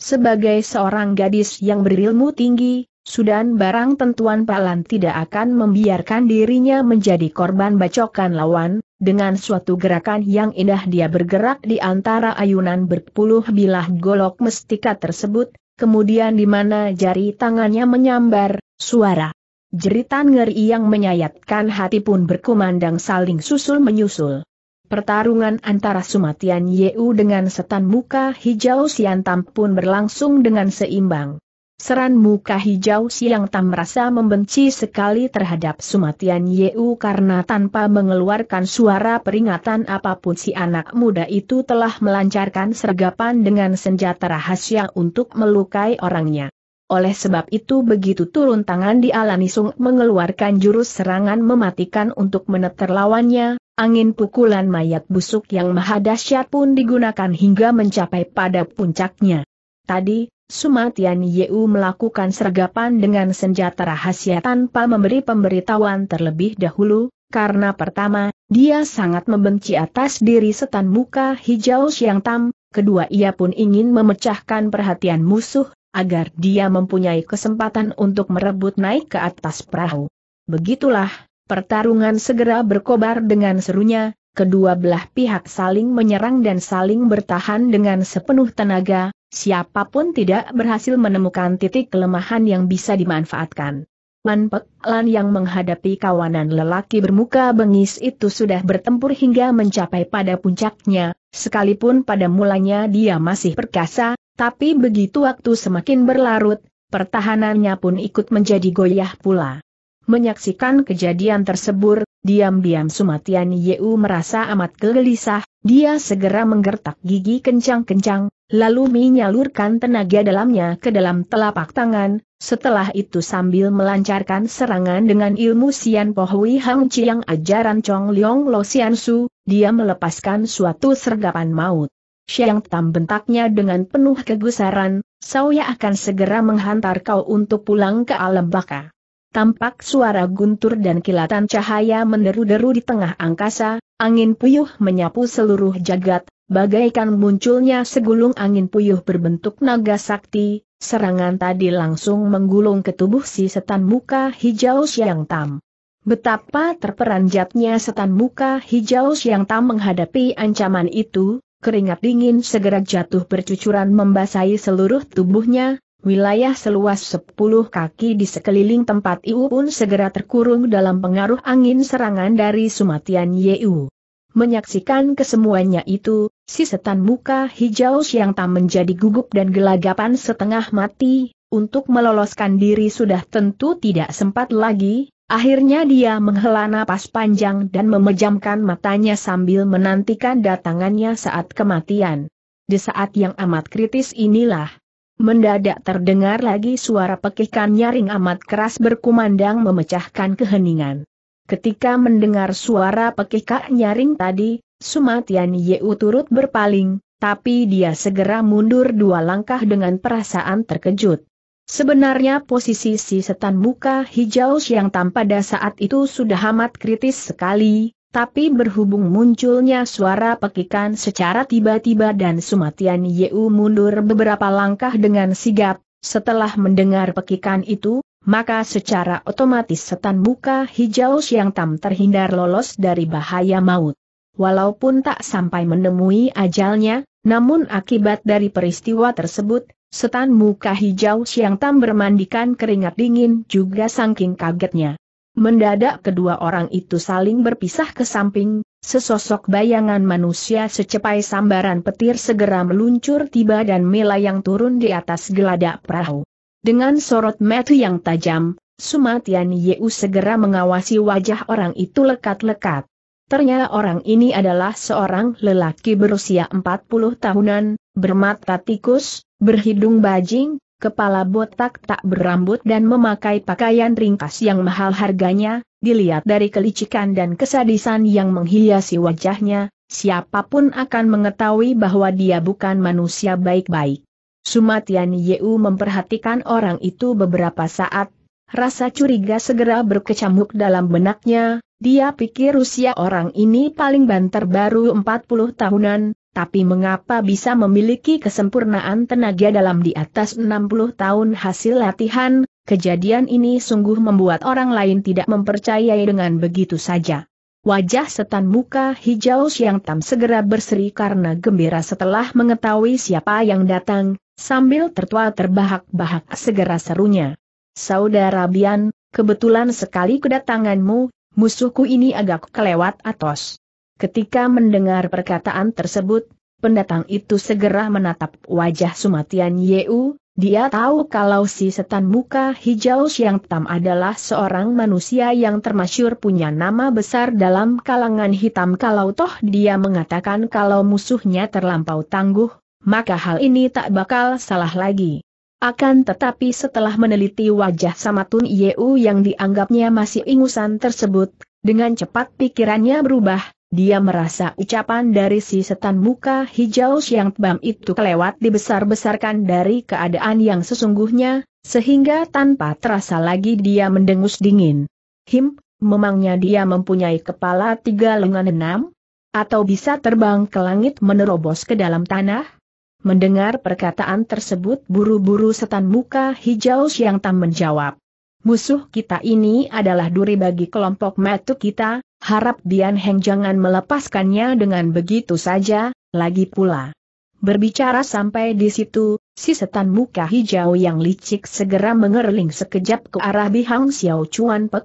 sebagai seorang gadis yang berilmu tinggi, Sudan barang tentuan Palan tidak akan membiarkan dirinya menjadi korban bacokan lawan, dengan suatu gerakan yang indah dia bergerak di antara ayunan berpuluh bilah golok mestika tersebut, kemudian di mana jari tangannya menyambar, suara jeritan ngeri yang menyayatkan hati pun berkumandang saling susul-menyusul. Pertarungan antara Sumatian Yeu dengan setan muka hijau Siang pun berlangsung dengan seimbang. Seran muka hijau Siang Tam merasa membenci sekali terhadap Sumatian Yeu karena tanpa mengeluarkan suara peringatan apapun si anak muda itu telah melancarkan sergapan dengan senjata rahasia untuk melukai orangnya. Oleh sebab itu begitu turun tangan di Alanisung mengeluarkan jurus serangan mematikan untuk meneter lawannya, angin pukulan mayat busuk yang maha dahsyat pun digunakan hingga mencapai pada puncaknya. Tadi, Sumatian Yeu melakukan sergapan dengan senjata rahasia tanpa memberi pemberitahuan terlebih dahulu, karena pertama, dia sangat membenci atas diri setan muka hijau Siang Tam, kedua ia pun ingin memecahkan perhatian musuh, agar dia mempunyai kesempatan untuk merebut naik ke atas perahu. Begitulah, Pertarungan segera berkobar dengan serunya, kedua belah pihak saling menyerang dan saling bertahan dengan sepenuh tenaga, siapapun tidak berhasil menemukan titik kelemahan yang bisa dimanfaatkan. Lan Lan yang menghadapi kawanan lelaki bermuka bengis itu sudah bertempur hingga mencapai pada puncaknya, sekalipun pada mulanya dia masih perkasa, tapi begitu waktu semakin berlarut, pertahanannya pun ikut menjadi goyah pula. Menyaksikan kejadian tersebut, diam-diam Sumatian Yeu merasa amat gelisah, dia segera menggertak gigi kencang-kencang, lalu menyalurkan tenaga dalamnya ke dalam telapak tangan, setelah itu sambil melancarkan serangan dengan ilmu Sian Pohui Hang Chiang ajaran Chong Leong Lo Sian Su, dia melepaskan suatu sergapan maut. Siang Tam bentaknya dengan penuh kegusaran, "Saya akan segera menghantar kau untuk pulang ke alam baka. Tampak suara guntur dan kilatan cahaya menderu-deru di tengah angkasa, angin puyuh menyapu seluruh jagat, bagaikan munculnya segulung angin puyuh berbentuk naga sakti, serangan tadi langsung menggulung ke tubuh si setan muka hijau siang tam. Betapa terperanjatnya setan muka hijau siang tam menghadapi ancaman itu, Keringat dingin segera jatuh bercucuran membasahi seluruh tubuhnya, Wilayah seluas 10 kaki di sekeliling tempat Iu pun segera terkurung dalam pengaruh angin serangan dari Sumatian Yeu. Menyaksikan kesemuanya itu, si setan muka hijau Siang tak menjadi gugup dan gelagapan setengah mati, untuk meloloskan diri sudah tentu tidak sempat lagi, akhirnya dia menghela napas panjang dan memejamkan matanya sambil menantikan datangannya saat kematian. Di saat yang amat kritis inilah, Mendadak terdengar lagi suara pekikan nyaring amat keras berkumandang memecahkan keheningan. Ketika mendengar suara pekikan nyaring tadi, Sumatian Yeu turut berpaling, tapi dia segera mundur dua langkah dengan perasaan terkejut. Sebenarnya posisi si setan muka hijau yang tanpa pada saat itu sudah amat kritis sekali, tapi berhubung munculnya suara pekikan secara tiba-tiba dan Sumatian Yeu mundur beberapa langkah dengan sigap, setelah mendengar pekikan itu, maka secara otomatis setan muka hijau Siang Tam terhindar lolos dari bahaya maut. Walaupun tak sampai menemui ajalnya, namun akibat dari peristiwa tersebut, setan muka hijau Siang Tam bermandikan keringat dingin juga sangking kagetnya. Mendadak kedua orang itu saling berpisah ke samping, sesosok bayangan manusia secepai sambaran petir segera meluncur tiba dan melayang turun di atas geladak perahu. Dengan sorot mata yang tajam, Sumatian Yeu segera mengawasi wajah orang itu lekat-lekat. Ternyata orang ini adalah seorang lelaki berusia 40 tahunan, bermata tikus, berhidung bajing, kepala botak tak berambut dan memakai pakaian ringkas yang mahal harganya, dilihat dari kelicikan dan kesadisan yang menghiasi wajahnya, siapapun akan mengetahui bahwa dia bukan manusia baik-baik. Sumatian Yeu memperhatikan orang itu beberapa saat, rasa curiga segera berkecamuk dalam benaknya, dia pikir usia orang ini paling banter baru 40 tahunan, tapi mengapa bisa memiliki kesempurnaan tenaga dalam di atas 60 tahun hasil latihan, kejadian ini sungguh membuat orang lain tidak mempercayai dengan begitu saja. Wajah setan muka hijau Siang Tam segera berseri karena gembira setelah mengetahui siapa yang datang, sambil tertua terbahak-bahak segera serunya. Saudara Bian, kebetulan sekali kedatanganmu, musuhku ini agak kelewat atos. Ketika mendengar perkataan tersebut, pendatang itu segera menatap wajah Sumatian Yeu, dia tahu kalau si setan muka hijau Siang Tam adalah seorang manusia yang termasyur punya nama besar dalam kalangan hitam kalau toh dia mengatakan kalau musuhnya terlampau tangguh, maka hal ini tak bakal salah lagi. Akan tetapi setelah meneliti wajah Samatun Yeu yang dianggapnya masih ingusan tersebut, dengan cepat pikirannya berubah, dia merasa ucapan dari si setan muka hijau Siang Bam itu kelewat dibesar-besarkan dari keadaan yang sesungguhnya, sehingga tanpa terasa lagi dia mendengus dingin. Him, memangnya dia mempunyai kepala tiga lengan enam? Atau bisa terbang ke langit menerobos ke dalam tanah? Mendengar perkataan tersebut buru-buru setan muka hijau Siang Tam menjawab. Musuh kita ini adalah duri bagi kelompok metu kita, Harap Dian Heng jangan melepaskannya dengan begitu saja, lagi pula. Berbicara sampai di situ, si setan muka hijau yang licik segera mengerling sekejap ke arah Bihang Xiao Chuan Pek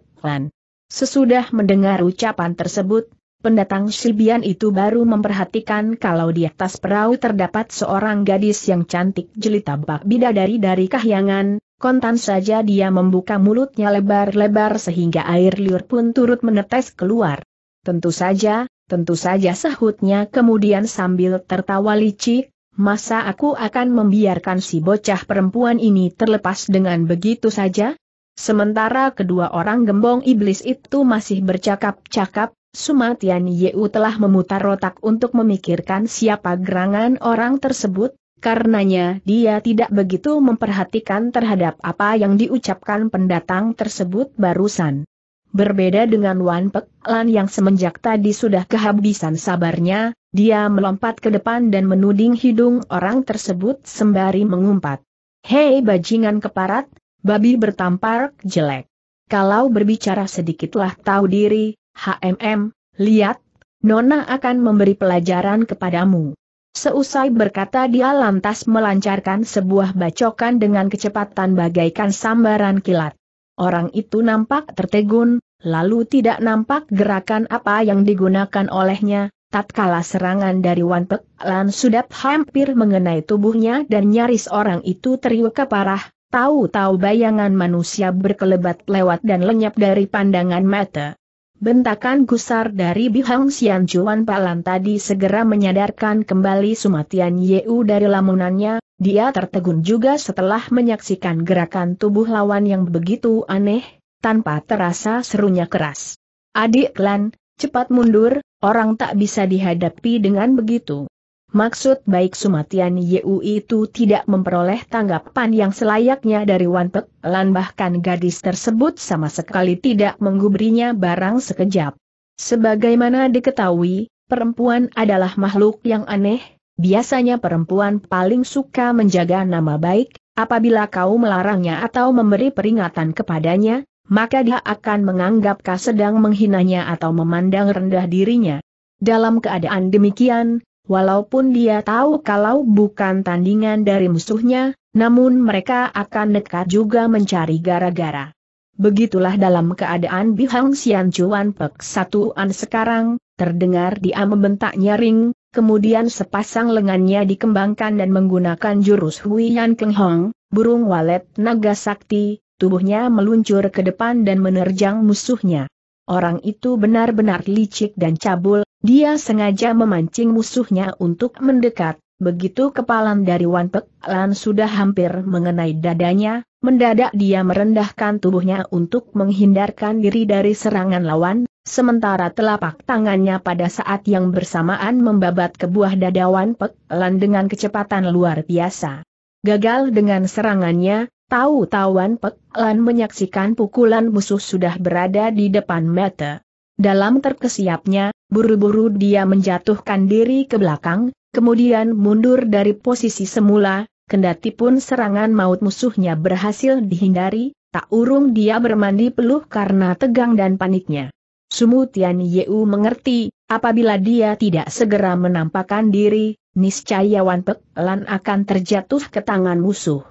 Sesudah mendengar ucapan tersebut, pendatang Sibian itu baru memperhatikan kalau di atas perahu terdapat seorang gadis yang cantik jelita bak bidadari dari kahyangan, kontan saja dia membuka mulutnya lebar-lebar sehingga air liur pun turut menetes keluar. Tentu saja, tentu saja sahutnya kemudian sambil tertawa licik, masa aku akan membiarkan si bocah perempuan ini terlepas dengan begitu saja? Sementara kedua orang gembong iblis itu masih bercakap-cakap, Sumatian Yeu telah memutar otak untuk memikirkan siapa gerangan orang tersebut, Karenanya dia tidak begitu memperhatikan terhadap apa yang diucapkan pendatang tersebut barusan. Berbeda dengan Wan Pek Lan yang semenjak tadi sudah kehabisan sabarnya, dia melompat ke depan dan menuding hidung orang tersebut sembari mengumpat. Hei bajingan keparat, babi bertampar jelek. Kalau berbicara sedikitlah tahu diri, HMM, lihat, Nona akan memberi pelajaran kepadamu. Seusai berkata dia lantas melancarkan sebuah bacokan dengan kecepatan bagaikan sambaran kilat. Orang itu nampak tertegun, lalu tidak nampak gerakan apa yang digunakan olehnya, tatkala serangan dari Wan Pek Lan sudah hampir mengenai tubuhnya dan nyaris orang itu ke parah, tahu-tahu bayangan manusia berkelebat lewat dan lenyap dari pandangan mata. Bentakan gusar dari Bihang Sian Chuan Palan tadi segera menyadarkan kembali Sumatian Yeu dari lamunannya, dia tertegun juga setelah menyaksikan gerakan tubuh lawan yang begitu aneh, tanpa terasa serunya keras. Adik Lan, cepat mundur, orang tak bisa dihadapi dengan begitu. Maksud baik Sumatian Yu itu tidak memperoleh tanggapan yang selayaknya dari Wan Pek, lan bahkan gadis tersebut sama sekali tidak menggubrinya barang sekejap. Sebagaimana diketahui, perempuan adalah makhluk yang aneh, biasanya perempuan paling suka menjaga nama baik, apabila kau melarangnya atau memberi peringatan kepadanya, maka dia akan menganggap kau sedang menghinanya atau memandang rendah dirinya. Dalam keadaan demikian, Walaupun dia tahu kalau bukan tandingan dari musuhnya, namun mereka akan nekat juga mencari gara-gara. Begitulah dalam keadaan Bihang Sian Chuan Pek satuan sekarang, terdengar dia membentak nyaring, kemudian sepasang lengannya dikembangkan dan menggunakan jurus Hui Yan Keng Hong, burung walet naga sakti, tubuhnya meluncur ke depan dan menerjang musuhnya. Orang itu benar-benar licik dan cabul, dia sengaja memancing musuhnya untuk mendekat, begitu kepalan dari Wan Pek Lan sudah hampir mengenai dadanya, mendadak dia merendahkan tubuhnya untuk menghindarkan diri dari serangan lawan, sementara telapak tangannya pada saat yang bersamaan membabat ke buah dada Wan Pek Lan dengan kecepatan luar biasa. Gagal dengan serangannya, tahu tawan Pek Lan menyaksikan pukulan musuh sudah berada di depan mata. Dalam terkesiapnya, buru-buru dia menjatuhkan diri ke belakang, kemudian mundur dari posisi semula, kendati pun serangan maut musuhnya berhasil dihindari, tak urung dia bermandi peluh karena tegang dan paniknya. Sumu Tian Yeu mengerti, apabila dia tidak segera menampakkan diri, niscaya Wan Pek Lan akan terjatuh ke tangan musuh.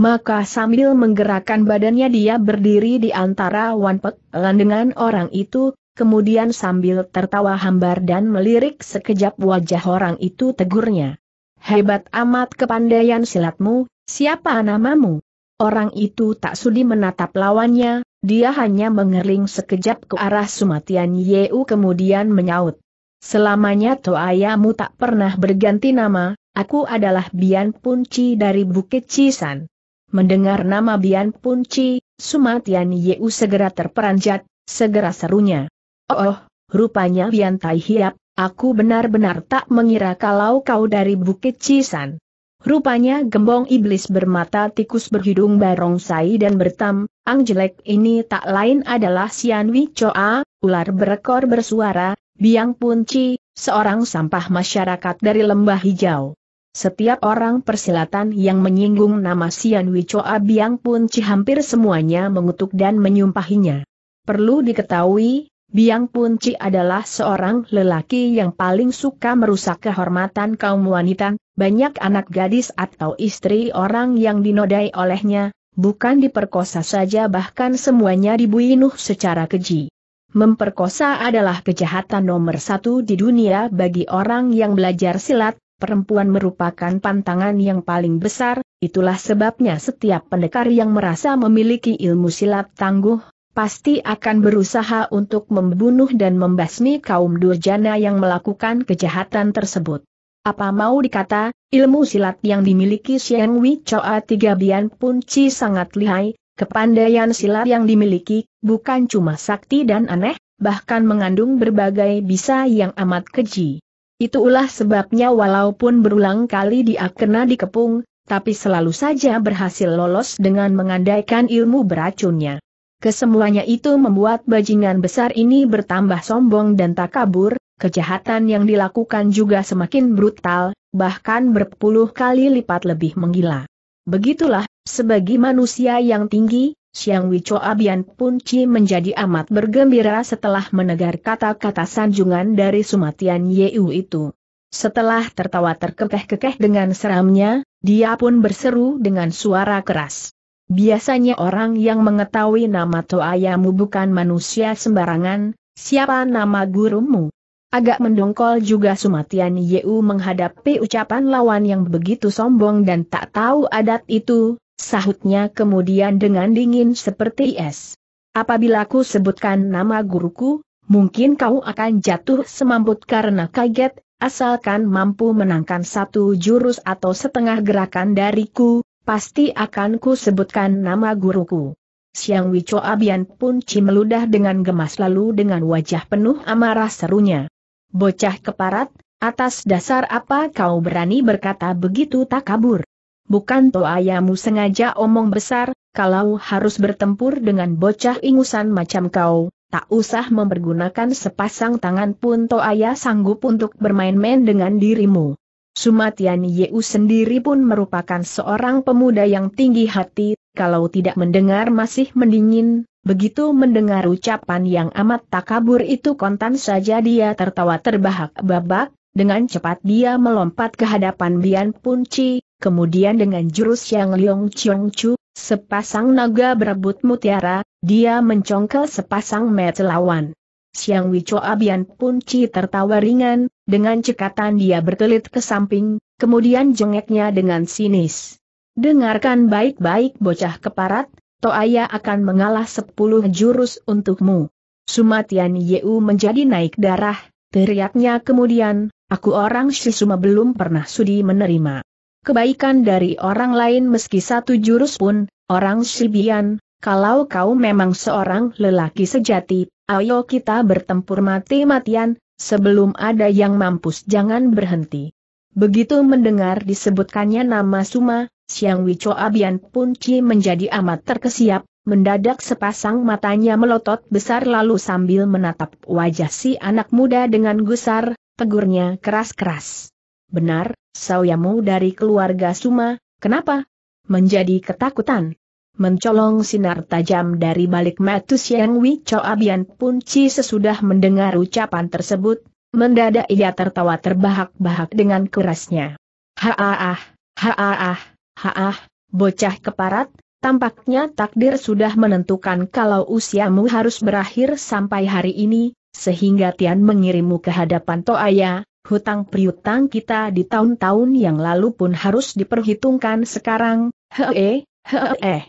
Maka sambil menggerakkan badannya dia berdiri di antara Wan Pek Lan dengan orang itu, kemudian sambil tertawa hambar dan melirik sekejap wajah orang itu tegurnya. Hebat amat kepandaian silatmu, siapa namamu? Orang itu tak sudi menatap lawannya, dia hanya mengerling sekejap ke arah Sumatian Yeu kemudian menyaut. Selamanya Toayamu tak pernah berganti nama, aku adalah Bian Punci dari Bukit Cisan. Mendengar nama Bian Punci, Sumatian Yeu segera terperanjat, segera serunya. Oh, rupanya Bian Tai Hiap, aku benar-benar tak mengira kalau kau dari Bukit Cisan. Rupanya gembong iblis bermata tikus berhidung barongsai dan bertam, ang jelek ini tak lain adalah Sian Choa, ular berekor bersuara, biang punci, seorang sampah masyarakat dari lembah hijau. Setiap orang persilatan yang menyinggung nama Sian Wicoa biang punci hampir semuanya mengutuk dan menyumpahinya. Perlu diketahui, Biang Punci adalah seorang lelaki yang paling suka merusak kehormatan kaum wanita, banyak anak gadis atau istri orang yang dinodai olehnya, bukan diperkosa saja bahkan semuanya dibunuh secara keji. Memperkosa adalah kejahatan nomor satu di dunia bagi orang yang belajar silat, perempuan merupakan pantangan yang paling besar, itulah sebabnya setiap pendekar yang merasa memiliki ilmu silat tangguh, pasti akan berusaha untuk membunuh dan membasmi kaum durjana yang melakukan kejahatan tersebut. Apa mau dikata, ilmu silat yang dimiliki Xiang Wei Choa Tiga Bian pun Chi sangat lihai, kepandaian silat yang dimiliki, bukan cuma sakti dan aneh, bahkan mengandung berbagai bisa yang amat keji. Itulah sebabnya walaupun berulang kali dia kena dikepung, tapi selalu saja berhasil lolos dengan mengandaikan ilmu beracunnya. Kesemuanya itu membuat bajingan besar ini bertambah sombong dan tak kabur. kejahatan yang dilakukan juga semakin brutal, bahkan berpuluh kali lipat lebih menggila. Begitulah, sebagai manusia yang tinggi, Siang Wicho Abian Punci menjadi amat bergembira setelah menegar kata-kata sanjungan dari Sumatian Yeu itu. Setelah tertawa terkekeh-kekeh dengan seramnya, dia pun berseru dengan suara keras. Biasanya orang yang mengetahui nama Toayamu bukan manusia sembarangan, siapa nama gurumu? Agak mendongkol juga Sumatian Yeu menghadapi ucapan lawan yang begitu sombong dan tak tahu adat itu, sahutnya kemudian dengan dingin seperti es. Apabila ku sebutkan nama guruku, mungkin kau akan jatuh semamput karena kaget, asalkan mampu menangkan satu jurus atau setengah gerakan dariku, pasti akan ku sebutkan nama guruku. Siang Wicho Abian pun cimeludah dengan gemas lalu dengan wajah penuh amarah serunya. Bocah keparat, atas dasar apa kau berani berkata begitu tak kabur? Bukan toayamu sengaja omong besar, kalau harus bertempur dengan bocah ingusan macam kau, tak usah mempergunakan sepasang tangan pun ayah sanggup untuk bermain-main dengan dirimu. Sumatian Yeu sendiri pun merupakan seorang pemuda yang tinggi hati, kalau tidak mendengar masih mendingin, begitu mendengar ucapan yang amat takabur itu kontan saja dia tertawa terbahak-babak, dengan cepat dia melompat ke hadapan Bian Punci, kemudian dengan jurus yang Liong Chiong Chu, sepasang naga berebut mutiara, dia mencongkel sepasang met lawan. Siang Wicho Abian pun Ci tertawa ringan, dengan cekatan dia berkelit ke samping, kemudian jengeknya dengan sinis. Dengarkan baik-baik bocah keparat, Toaya akan mengalah sepuluh jurus untukmu. Sumatian Yeu menjadi naik darah, teriaknya kemudian, aku orang Shisuma belum pernah sudi menerima. Kebaikan dari orang lain meski satu jurus pun, orang Shibian, kalau kau memang seorang lelaki sejati, ayo kita bertempur mati-matian, sebelum ada yang mampus jangan berhenti. Begitu mendengar disebutkannya nama Suma, Siang Wicho Abian Punci menjadi amat terkesiap, mendadak sepasang matanya melotot besar lalu sambil menatap wajah si anak muda dengan gusar, tegurnya keras-keras. Benar, sauyamu dari keluarga Suma, kenapa? Menjadi ketakutan mencolong sinar tajam dari balik Matus Yang Wicho Abian Punci sesudah mendengar ucapan tersebut, mendadak ia tertawa terbahak-bahak dengan kerasnya. Haah, haah, haah, bocah keparat, tampaknya takdir sudah menentukan kalau usiamu harus berakhir sampai hari ini, sehingga Tian mengirimmu ke hadapan Toaya, hutang priutang kita di tahun-tahun yang lalu pun harus diperhitungkan sekarang, hee, hee.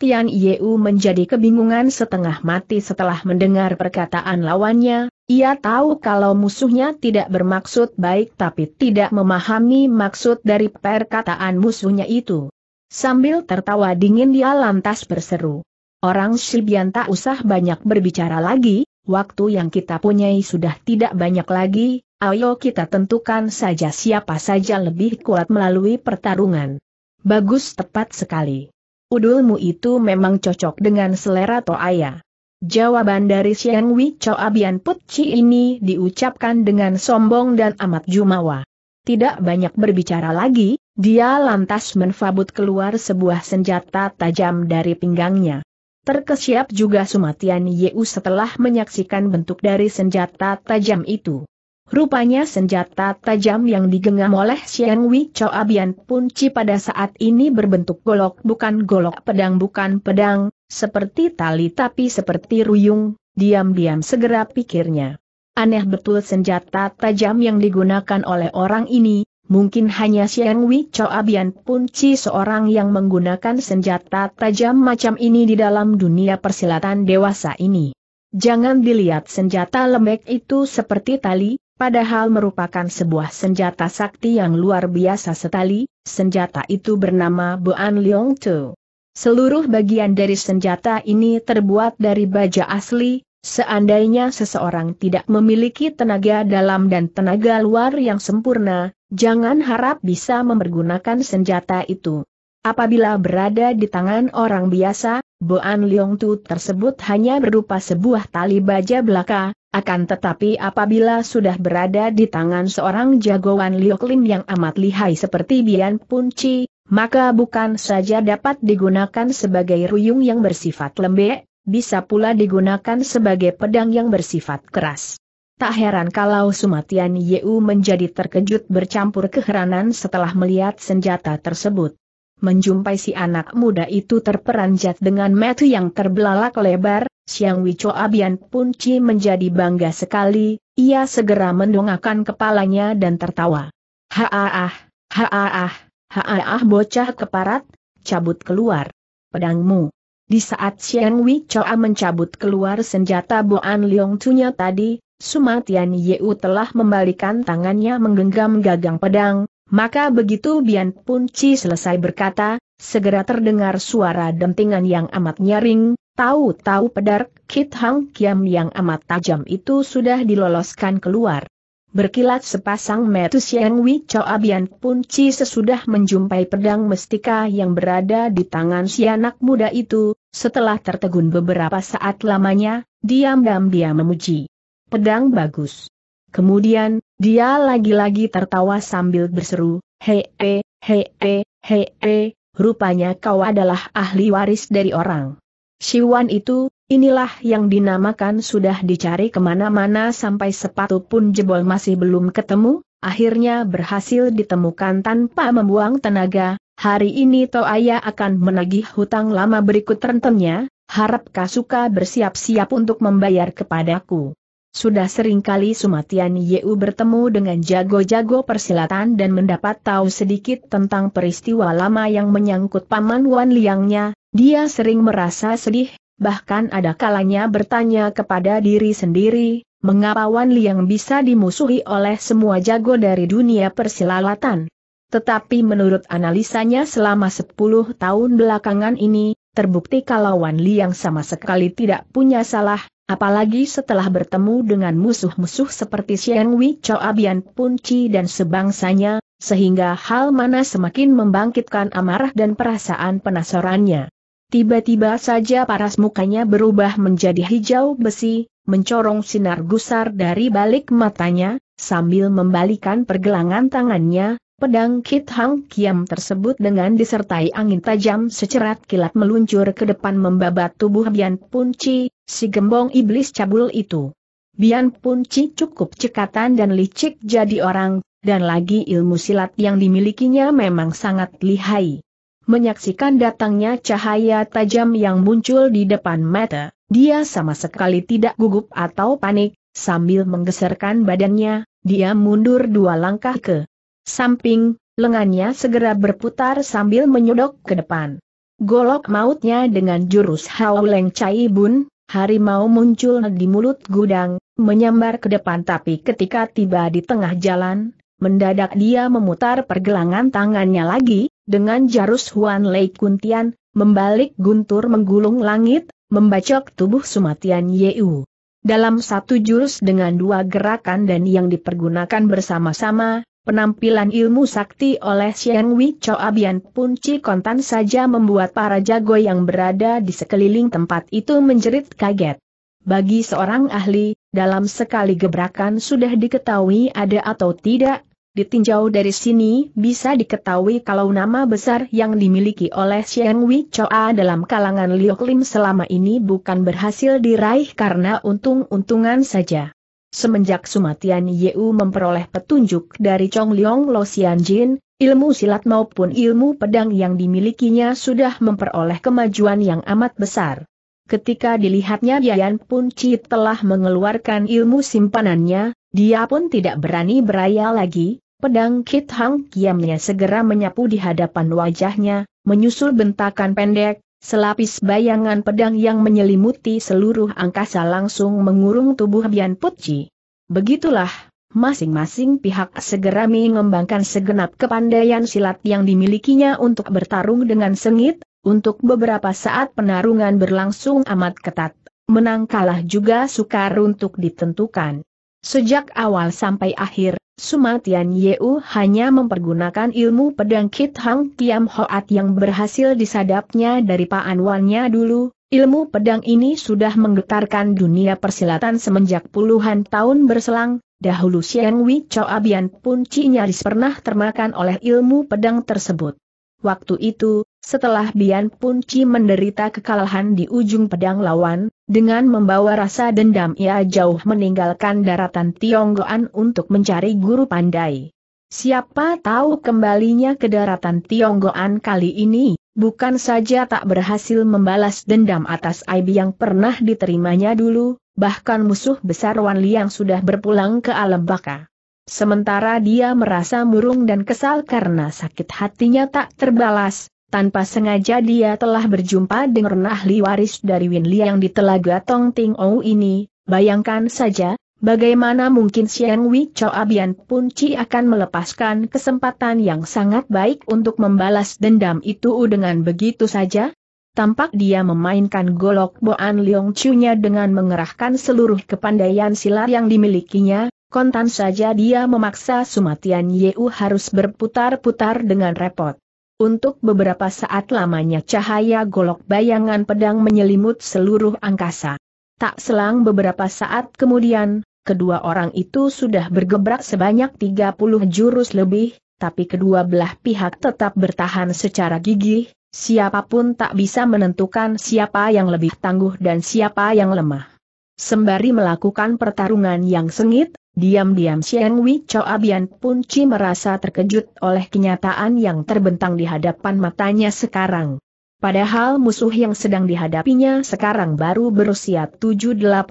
Tian Yeu menjadi kebingungan setengah mati setelah mendengar perkataan lawannya, ia tahu kalau musuhnya tidak bermaksud baik tapi tidak memahami maksud dari perkataan musuhnya itu. Sambil tertawa dingin dia lantas berseru. Orang Shibian tak usah banyak berbicara lagi, waktu yang kita punyai sudah tidak banyak lagi, Ayo kita tentukan saja siapa saja lebih kuat melalui pertarungan. Bagus tepat sekali udulmu itu memang cocok dengan selera Toaya. Jawaban dari Siang Wei Chao Abian Putci ini diucapkan dengan sombong dan amat jumawa. Tidak banyak berbicara lagi, dia lantas menfabut keluar sebuah senjata tajam dari pinggangnya. Terkesiap juga Sumatian Yeu setelah menyaksikan bentuk dari senjata tajam itu. Rupanya senjata tajam yang digenggam oleh Xiang Wei Abian Bian Punci pada saat ini berbentuk golok bukan golok pedang bukan pedang, seperti tali tapi seperti ruyung, diam-diam segera pikirnya. Aneh betul senjata tajam yang digunakan oleh orang ini, mungkin hanya Xiang Wei Abian Bian Punci seorang yang menggunakan senjata tajam macam ini di dalam dunia persilatan dewasa ini. Jangan dilihat senjata lembek itu seperti tali, padahal merupakan sebuah senjata sakti yang luar biasa setali, senjata itu bernama Boan Leong Tu. Seluruh bagian dari senjata ini terbuat dari baja asli, seandainya seseorang tidak memiliki tenaga dalam dan tenaga luar yang sempurna, jangan harap bisa mempergunakan senjata itu. Apabila berada di tangan orang biasa, Boan Leong Tu tersebut hanya berupa sebuah tali baja belaka, akan tetapi apabila sudah berada di tangan seorang jagoan Lioklin yang amat lihai seperti Bian Punci, maka bukan saja dapat digunakan sebagai ruyung yang bersifat lembek, bisa pula digunakan sebagai pedang yang bersifat keras. Tak heran kalau Sumatian Yeu menjadi terkejut bercampur keheranan setelah melihat senjata tersebut menjumpai si anak muda itu terperanjat dengan metu yang terbelalak lebar, Xiang Wicho Abian Punci menjadi bangga sekali, ia segera mendongakkan kepalanya dan tertawa. Haaah, haaah, haaah bocah keparat, cabut keluar. Pedangmu. Di saat Xiang Wicho mencabut keluar senjata Boan Leong Tunya tadi, Sumatian Yeu telah membalikan tangannya menggenggam gagang pedang, maka begitu Bian Punci selesai berkata, segera terdengar suara dentingan yang amat nyaring, tahu-tahu pedar Kit Hang Kiam yang amat tajam itu sudah diloloskan keluar. Berkilat sepasang metu Siang wicau Choa Bian Punci sesudah menjumpai pedang mestika yang berada di tangan si anak muda itu, setelah tertegun beberapa saat lamanya, diam-diam dia memuji. Pedang bagus. Kemudian, dia lagi-lagi tertawa sambil berseru, hei, hei, hei, hei, hei, rupanya kau adalah ahli waris dari orang. Siwan itu, inilah yang dinamakan sudah dicari kemana-mana sampai sepatu pun jebol masih belum ketemu, akhirnya berhasil ditemukan tanpa membuang tenaga, hari ini Toaya akan menagih hutang lama berikut rentennya, harap Kasuka bersiap-siap untuk membayar kepadaku. Sudah sering kali Sumatian Yeu bertemu dengan jago-jago persilatan dan mendapat tahu sedikit tentang peristiwa lama yang menyangkut Paman Wan Liangnya, dia sering merasa sedih, bahkan ada kalanya bertanya kepada diri sendiri, mengapa Wan Liang bisa dimusuhi oleh semua jago dari dunia persilatan. Tetapi menurut analisanya selama 10 tahun belakangan ini, terbukti kalau Wan Liang sama sekali tidak punya salah, Apalagi setelah bertemu dengan musuh-musuh seperti Xiang Wei Choabian Punci dan sebangsanya, sehingga hal mana semakin membangkitkan amarah dan perasaan penasarannya. Tiba-tiba saja paras mukanya berubah menjadi hijau besi, mencorong sinar gusar dari balik matanya, sambil membalikan pergelangan tangannya, Pedang Kit Hang Kiam tersebut dengan disertai angin tajam secerat kilat meluncur ke depan membabat tubuh Bian Punci, si gembong iblis cabul itu. Bian Punci cukup cekatan dan licik jadi orang, dan lagi ilmu silat yang dimilikinya memang sangat lihai. Menyaksikan datangnya cahaya tajam yang muncul di depan mata, dia sama sekali tidak gugup atau panik, sambil menggeserkan badannya, dia mundur dua langkah ke Samping, lengannya segera berputar sambil menyodok ke depan. Golok mautnya dengan jurus Haoleng Cai Bun, harimau muncul di mulut gudang, menyambar ke depan tapi ketika tiba di tengah jalan, mendadak dia memutar pergelangan tangannya lagi, dengan jarus Huan Lei Kuntian, membalik guntur menggulung langit, membacok tubuh Sumatian Yeu. Dalam satu jurus dengan dua gerakan dan yang dipergunakan bersama-sama, Penampilan ilmu sakti oleh Xiang Wei Abian pun kontan saja membuat para jago yang berada di sekeliling tempat itu menjerit kaget. Bagi seorang ahli, dalam sekali gebrakan sudah diketahui ada atau tidak, ditinjau dari sini bisa diketahui kalau nama besar yang dimiliki oleh Xiang Wei Choa dalam kalangan Liu Lim selama ini bukan berhasil diraih karena untung-untungan saja. Semenjak Sumatian Yeu memperoleh petunjuk dari Chong Liong Lo Xian Jin, ilmu silat maupun ilmu pedang yang dimilikinya sudah memperoleh kemajuan yang amat besar. Ketika dilihatnya Yayan Pun Chi telah mengeluarkan ilmu simpanannya, dia pun tidak berani beraya lagi, pedang Kit Hang Kiamnya segera menyapu di hadapan wajahnya, menyusul bentakan pendek, Selapis bayangan pedang yang menyelimuti seluruh angkasa langsung mengurung tubuh Bian Putci. Begitulah, masing-masing pihak segera mengembangkan segenap kepandaian silat yang dimilikinya untuk bertarung dengan sengit, untuk beberapa saat penarungan berlangsung amat ketat, menang kalah juga sukar untuk ditentukan. Sejak awal sampai akhir, Sumatian Yeu hanya mempergunakan ilmu pedang Kit Hang Kiam Hoat yang berhasil disadapnya dari Pak Anwannya dulu. Ilmu pedang ini sudah menggetarkan dunia persilatan semenjak puluhan tahun berselang. Dahulu Xiang Wei Abian pun Ci nyaris pernah termakan oleh ilmu pedang tersebut. Waktu itu, setelah Bian Punci menderita kekalahan di ujung pedang lawan, dengan membawa rasa dendam ia jauh meninggalkan daratan Tionggoan untuk mencari guru pandai. Siapa tahu kembalinya ke daratan Tionggoan kali ini, bukan saja tak berhasil membalas dendam atas aib yang pernah diterimanya dulu, bahkan musuh besar Wan Liang sudah berpulang ke alam baka. Sementara dia merasa murung dan kesal karena sakit hatinya tak terbalas, tanpa sengaja dia telah berjumpa dengan ahli waris dari Win Li yang di Telaga Tong Ting Ou ini, bayangkan saja, bagaimana mungkin Siang Wei Abian Punci akan melepaskan kesempatan yang sangat baik untuk membalas dendam itu dengan begitu saja? Tampak dia memainkan golok Boan Leong Chu-nya dengan mengerahkan seluruh kepandaian silat yang dimilikinya, kontan saja dia memaksa Sumatian Yeu harus berputar-putar dengan repot. Untuk beberapa saat lamanya cahaya golok bayangan pedang menyelimut seluruh angkasa. Tak selang beberapa saat kemudian, kedua orang itu sudah bergebrak sebanyak 30 jurus lebih, tapi kedua belah pihak tetap bertahan secara gigih, siapapun tak bisa menentukan siapa yang lebih tangguh dan siapa yang lemah. Sembari melakukan pertarungan yang sengit, Diam-diam Xiang Wei Abian pun Ci merasa terkejut oleh kenyataan yang terbentang di hadapan matanya sekarang. Padahal musuh yang sedang dihadapinya sekarang baru berusia 7-18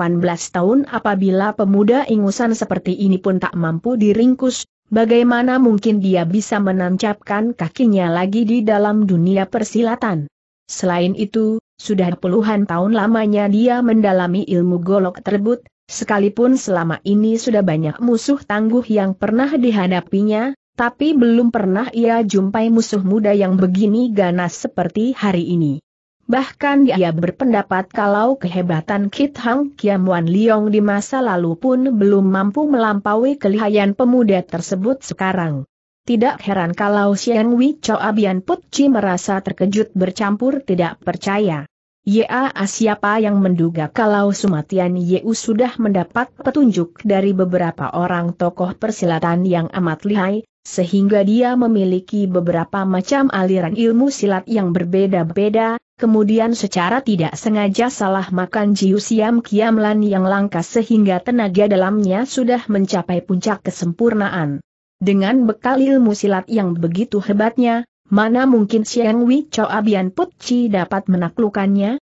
tahun apabila pemuda ingusan seperti ini pun tak mampu diringkus, bagaimana mungkin dia bisa menancapkan kakinya lagi di dalam dunia persilatan. Selain itu, sudah puluhan tahun lamanya dia mendalami ilmu golok tersebut, Sekalipun selama ini sudah banyak musuh tangguh yang pernah dihadapinya, tapi belum pernah ia jumpai musuh muda yang begini ganas seperti hari ini. Bahkan dia berpendapat kalau kehebatan Kit Hang Kiam Wan Liong di masa lalu pun belum mampu melampaui kelihayan pemuda tersebut sekarang. Tidak heran kalau Xiang Wei Chao Abian Putci merasa terkejut bercampur tidak percaya. Ya, siapa yang menduga kalau Sumatian Yeu sudah mendapat petunjuk dari beberapa orang tokoh persilatan yang amat lihai, sehingga dia memiliki beberapa macam aliran ilmu silat yang berbeda-beda, kemudian secara tidak sengaja salah makan Jiu Siam Kiamlan yang langka sehingga tenaga dalamnya sudah mencapai puncak kesempurnaan. Dengan bekal ilmu silat yang begitu hebatnya, Mana mungkin Siang Wei Chao Abian Putci dapat menaklukannya,